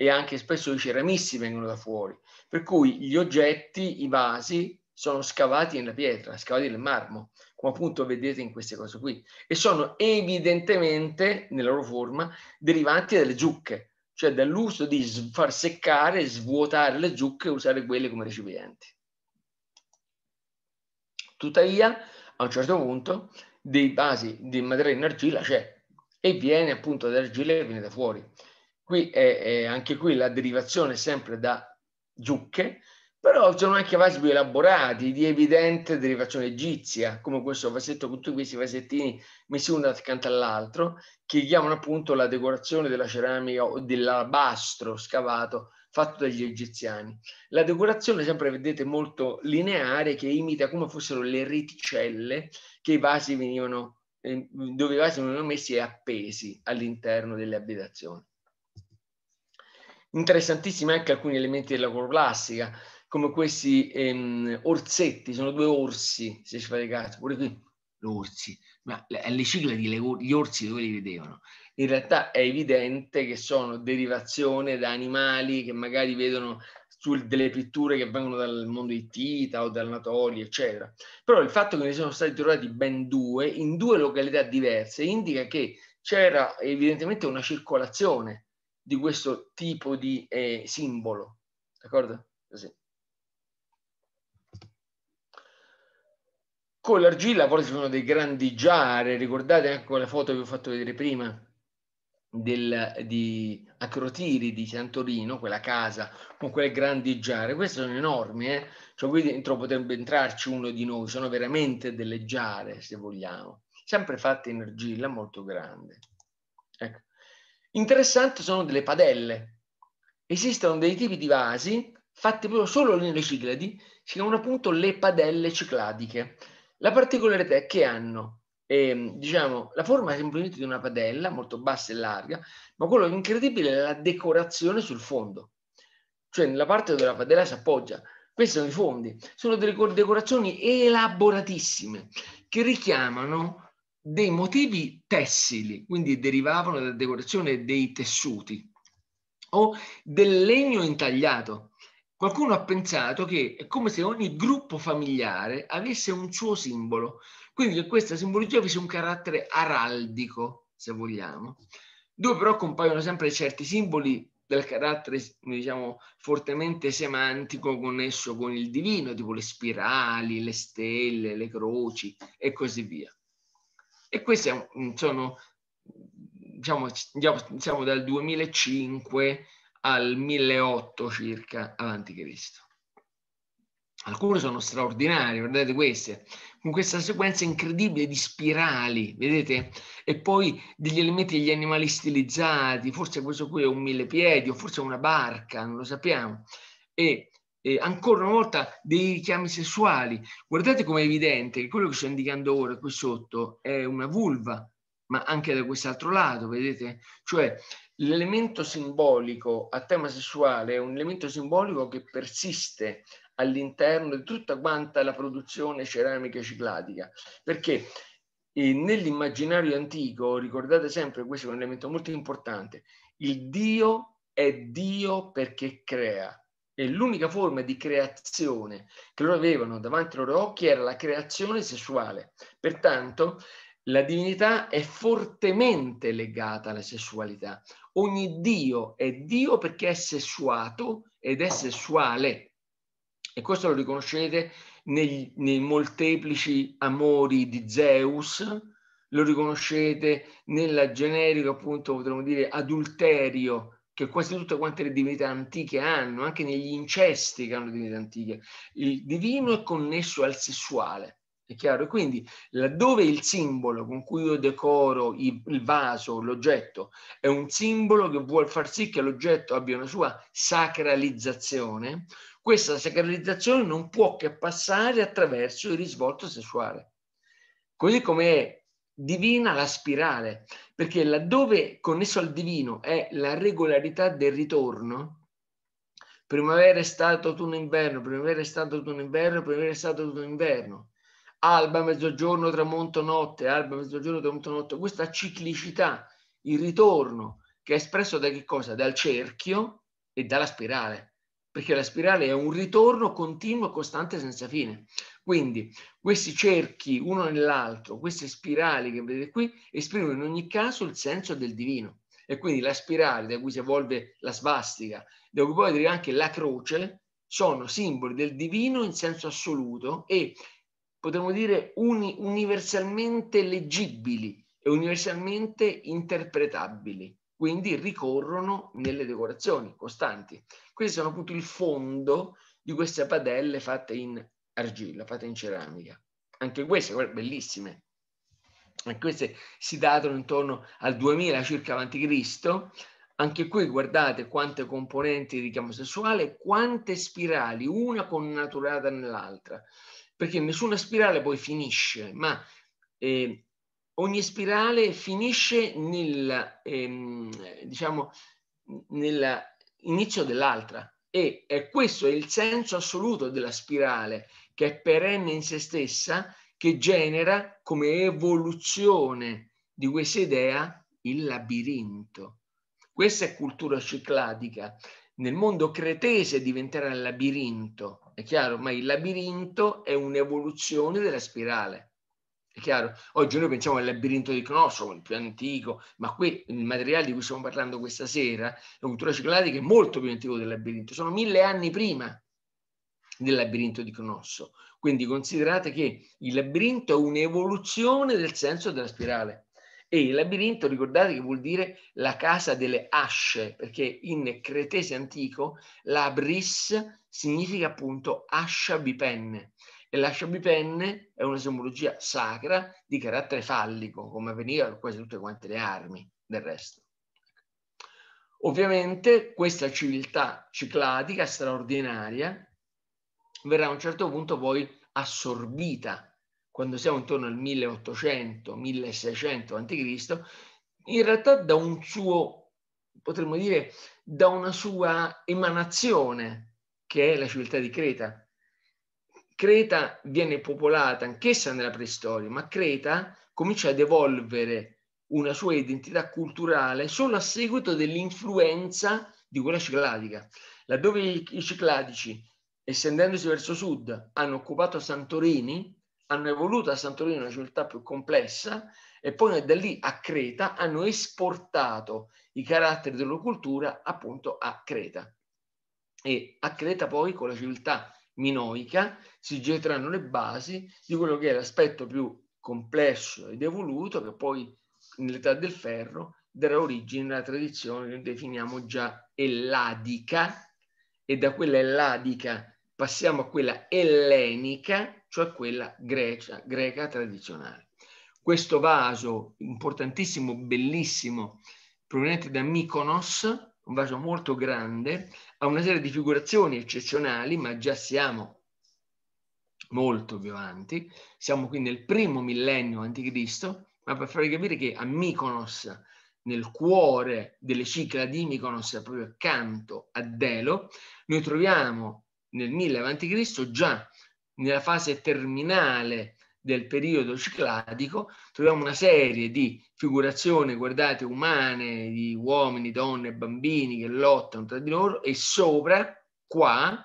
e anche spesso i ceramisti vengono da fuori. Per cui gli oggetti, i vasi, sono scavati nella pietra, scavati nel marmo, come appunto vedete in queste cose qui, e sono evidentemente, nella loro forma, derivanti dalle zucche, cioè dall'uso di far seccare, svuotare le zucche e usare quelle come recipienti. Tuttavia, a un certo punto, dei vasi di materiale in argilla c'è, e viene appunto dall'argilla e viene da fuori. Qui è, è anche qui la derivazione sempre da zucche, però sono anche vasi più elaborati, di evidente derivazione egizia, come questo vasetto con tutti questi vasettini messi uno accanto all'altro, che chiamano appunto la decorazione della ceramica o dell'alabastro scavato fatto dagli egiziani. La decorazione, sempre vedete, molto lineare, che imita come fossero le reticelle che i vasi venivano, eh, dove i vasi venivano messi e appesi all'interno delle abitazioni. Interessantissimi anche alcuni elementi della classica, come questi ehm, orsetti, sono due orsi, se ci fate caso, pure qui, l'orsi, ma le cicle di le, gli orsi dove li vedevano? In realtà è evidente che sono derivazione da animali che magari vedono su delle pitture che vengono dal mondo di Tita o dall'Anatolia, eccetera. Però il fatto che ne sono stati trovati ben due in due località diverse indica che c'era evidentemente una circolazione di questo tipo di eh, simbolo. D'accordo? Così. Con l'argilla poi ci sono dei grandi giare, ricordate anche quella foto che vi ho fatto vedere prima del, di Acrotiri di Santorino, quella casa con quelle grandi giare, queste sono enormi, eh? cioè qui dentro potrebbe entrarci uno di noi, sono veramente delle giare se vogliamo, sempre fatte in argilla molto grande. Ecco. Interessante sono delle padelle. Esistono dei tipi di vasi fatti proprio solo nelle Cicladi, si chiamano appunto le padelle cicladiche. La particolarità è che hanno ehm, diciamo, la forma semplicemente di una padella, molto bassa e larga, ma quello incredibile è la decorazione sul fondo, cioè nella parte dove la padella si appoggia. Questi sono i fondi, sono delle decorazioni elaboratissime che richiamano dei motivi tessili, quindi derivavano dalla decorazione dei tessuti o del legno intagliato. Qualcuno ha pensato che è come se ogni gruppo familiare avesse un suo simbolo, quindi che questa simbologia avesse un carattere araldico, se vogliamo, dove però compaiono sempre certi simboli del carattere, diciamo, fortemente semantico connesso con il divino, tipo le spirali, le stelle, le croci e così via. E questi mm, sono, diciamo, siamo dal 2005 al 1008 circa avanti Cristo. Alcune sono straordinarie, guardate queste, con questa sequenza incredibile di spirali, vedete? E poi degli elementi degli animali stilizzati, forse questo qui è un millepiedi o forse una barca, non lo sappiamo. E eh, ancora una volta dei richiami sessuali. Guardate come è evidente che quello che sto indicando ora qui sotto è una vulva, ma anche da quest'altro lato, vedete? Cioè l'elemento simbolico a tema sessuale è un elemento simbolico che persiste all'interno di tutta quanta la produzione ceramica ciclatica, perché eh, nell'immaginario antico, ricordate sempre, questo è un elemento molto importante, il Dio è Dio perché crea, e l'unica forma di creazione che loro avevano davanti ai loro occhi era la creazione sessuale. Pertanto la divinità è fortemente legata alla sessualità. Ogni Dio è Dio perché è sessuato ed è sessuale. E questo lo riconoscete nei, nei molteplici amori di Zeus, lo riconoscete nella generica, appunto, potremmo dire, adulterio che quasi tutte quante le divinità antiche hanno, anche negli incesti che hanno le divinità antiche. Il divino è connesso al sessuale, è chiaro? quindi laddove il simbolo con cui io decoro il vaso, l'oggetto, è un simbolo che vuol far sì che l'oggetto abbia una sua sacralizzazione, questa sacralizzazione non può che passare attraverso il risvolto sessuale. Così come è divina la spirale, perché laddove connesso al divino è la regolarità del ritorno, primavera, è stato autunno, inverno, primavera, è stato autunno, inverno, primavera, è stato autunno, inverno, alba, mezzogiorno, tramonto, notte, alba, mezzogiorno, tramonto, notte, questa ciclicità, il ritorno che è espresso da che cosa? Dal cerchio e dalla spirale perché la spirale è un ritorno continuo e costante senza fine. Quindi questi cerchi uno nell'altro, queste spirali che vedete qui, esprimono in ogni caso il senso del divino. E quindi la spirale da cui si evolve la svastica, da cui poi deriva anche la croce, sono simboli del divino in senso assoluto e potremmo dire uni universalmente leggibili e universalmente interpretabili quindi ricorrono nelle decorazioni costanti. Questi sono appunto il fondo di queste padelle fatte in argilla, fatte in ceramica. Anche queste, guarda, bellissime. Anche queste si datano intorno al 2000 circa avanti Cristo. Anche qui guardate quante componenti di richiamo sessuale, quante spirali, una connaturata nell'altra, perché nessuna spirale poi finisce, ma eh, ogni spirale finisce nel, ehm, diciamo, nell'inizio dell'altra e, e questo è il senso assoluto della spirale che è perenne in se stessa, che genera come evoluzione di questa idea il labirinto. Questa è cultura cicladica. Nel mondo cretese diventerà il labirinto. È chiaro, ma il labirinto è un'evoluzione della spirale chiaro? Oggi noi pensiamo al labirinto di Cnosso, il più antico, ma qui il materiale di cui stiamo parlando questa sera, la cultura ciclatica è molto più antico del labirinto, sono mille anni prima del labirinto di Cnosso. Quindi considerate che il labirinto è un'evoluzione del senso della spirale. E il labirinto, ricordate che vuol dire la casa delle asce, perché in cretese antico labris significa appunto ascia bipenne, e la sciabipenne è una simbologia sacra di carattere fallico, come avveniva per quasi tutte quante le armi del resto. Ovviamente questa civiltà cicladica straordinaria verrà a un certo punto poi assorbita quando siamo intorno al 1800-1600 a.C., in realtà da un suo, potremmo dire, da una sua emanazione, che è la civiltà di Creta, Creta viene popolata anch'essa nella preistoria, ma Creta comincia ad evolvere una sua identità culturale solo a seguito dell'influenza di quella cicladica, laddove i cicladici, estendendosi verso sud, hanno occupato Santorini, hanno evoluto a Santorini una civiltà più complessa e poi da lì a Creta hanno esportato i caratteri della cultura appunto a Creta. E a Creta poi con la civiltà minoica, si getteranno le basi di quello che è l'aspetto più complesso ed evoluto che poi nell'età del ferro darà origine alla tradizione che definiamo già elladica e da quella elladica passiamo a quella ellenica, cioè quella grecia, greca tradizionale. Questo vaso importantissimo, bellissimo, proveniente da Mykonos, un vaso molto grande, ha una serie di figurazioni eccezionali, ma già siamo molto più avanti, siamo qui nel primo millennio a.C., ma per farvi capire che a Mykonos, nel cuore delle cicla di Mykonos, proprio accanto a Delo, noi troviamo nel 1000 a.C. già nella fase terminale del periodo cicladico, troviamo una serie di figurazioni, guardate, umane, di uomini, donne, bambini che lottano tra di loro e sopra, qua,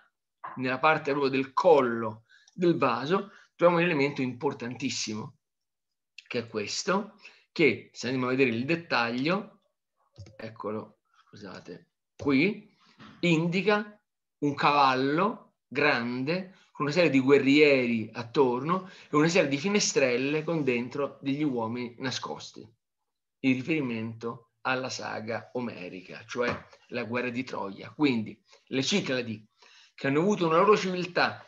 nella parte proprio del collo del vaso, troviamo un elemento importantissimo, che è questo, che se andiamo a vedere il dettaglio, eccolo, scusate, qui, indica un cavallo grande con una serie di guerrieri attorno e una serie di finestrelle con dentro degli uomini nascosti, in riferimento alla saga omerica, cioè la guerra di Troia. Quindi le Cicladi, che hanno avuto una loro civiltà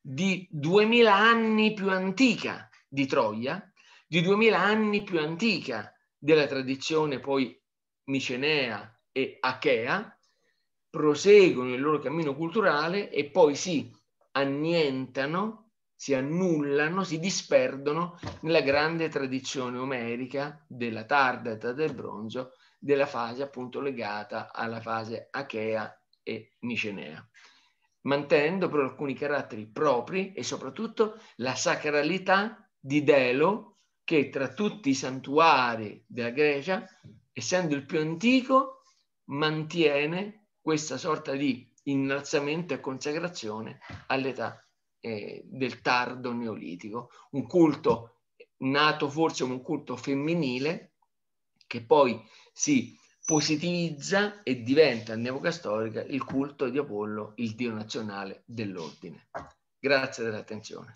di 2000 anni più antica di Troia, di 2000 anni più antica della tradizione poi micenea e achea, proseguono il loro cammino culturale e poi si annientano, si annullano, si disperdono nella grande tradizione omerica della tarda età del bronzo, della fase appunto legata alla fase achea e nicenea, mantenendo però alcuni caratteri propri e soprattutto la sacralità di Delo che tra tutti i santuari della Grecia, essendo il più antico, mantiene questa sorta di innalzamento e consacrazione all'età eh, del tardo neolitico, un culto nato forse come un culto femminile che poi si positivizza e diventa in epoca storica il culto di Apollo, il dio nazionale dell'ordine. Grazie dell'attenzione.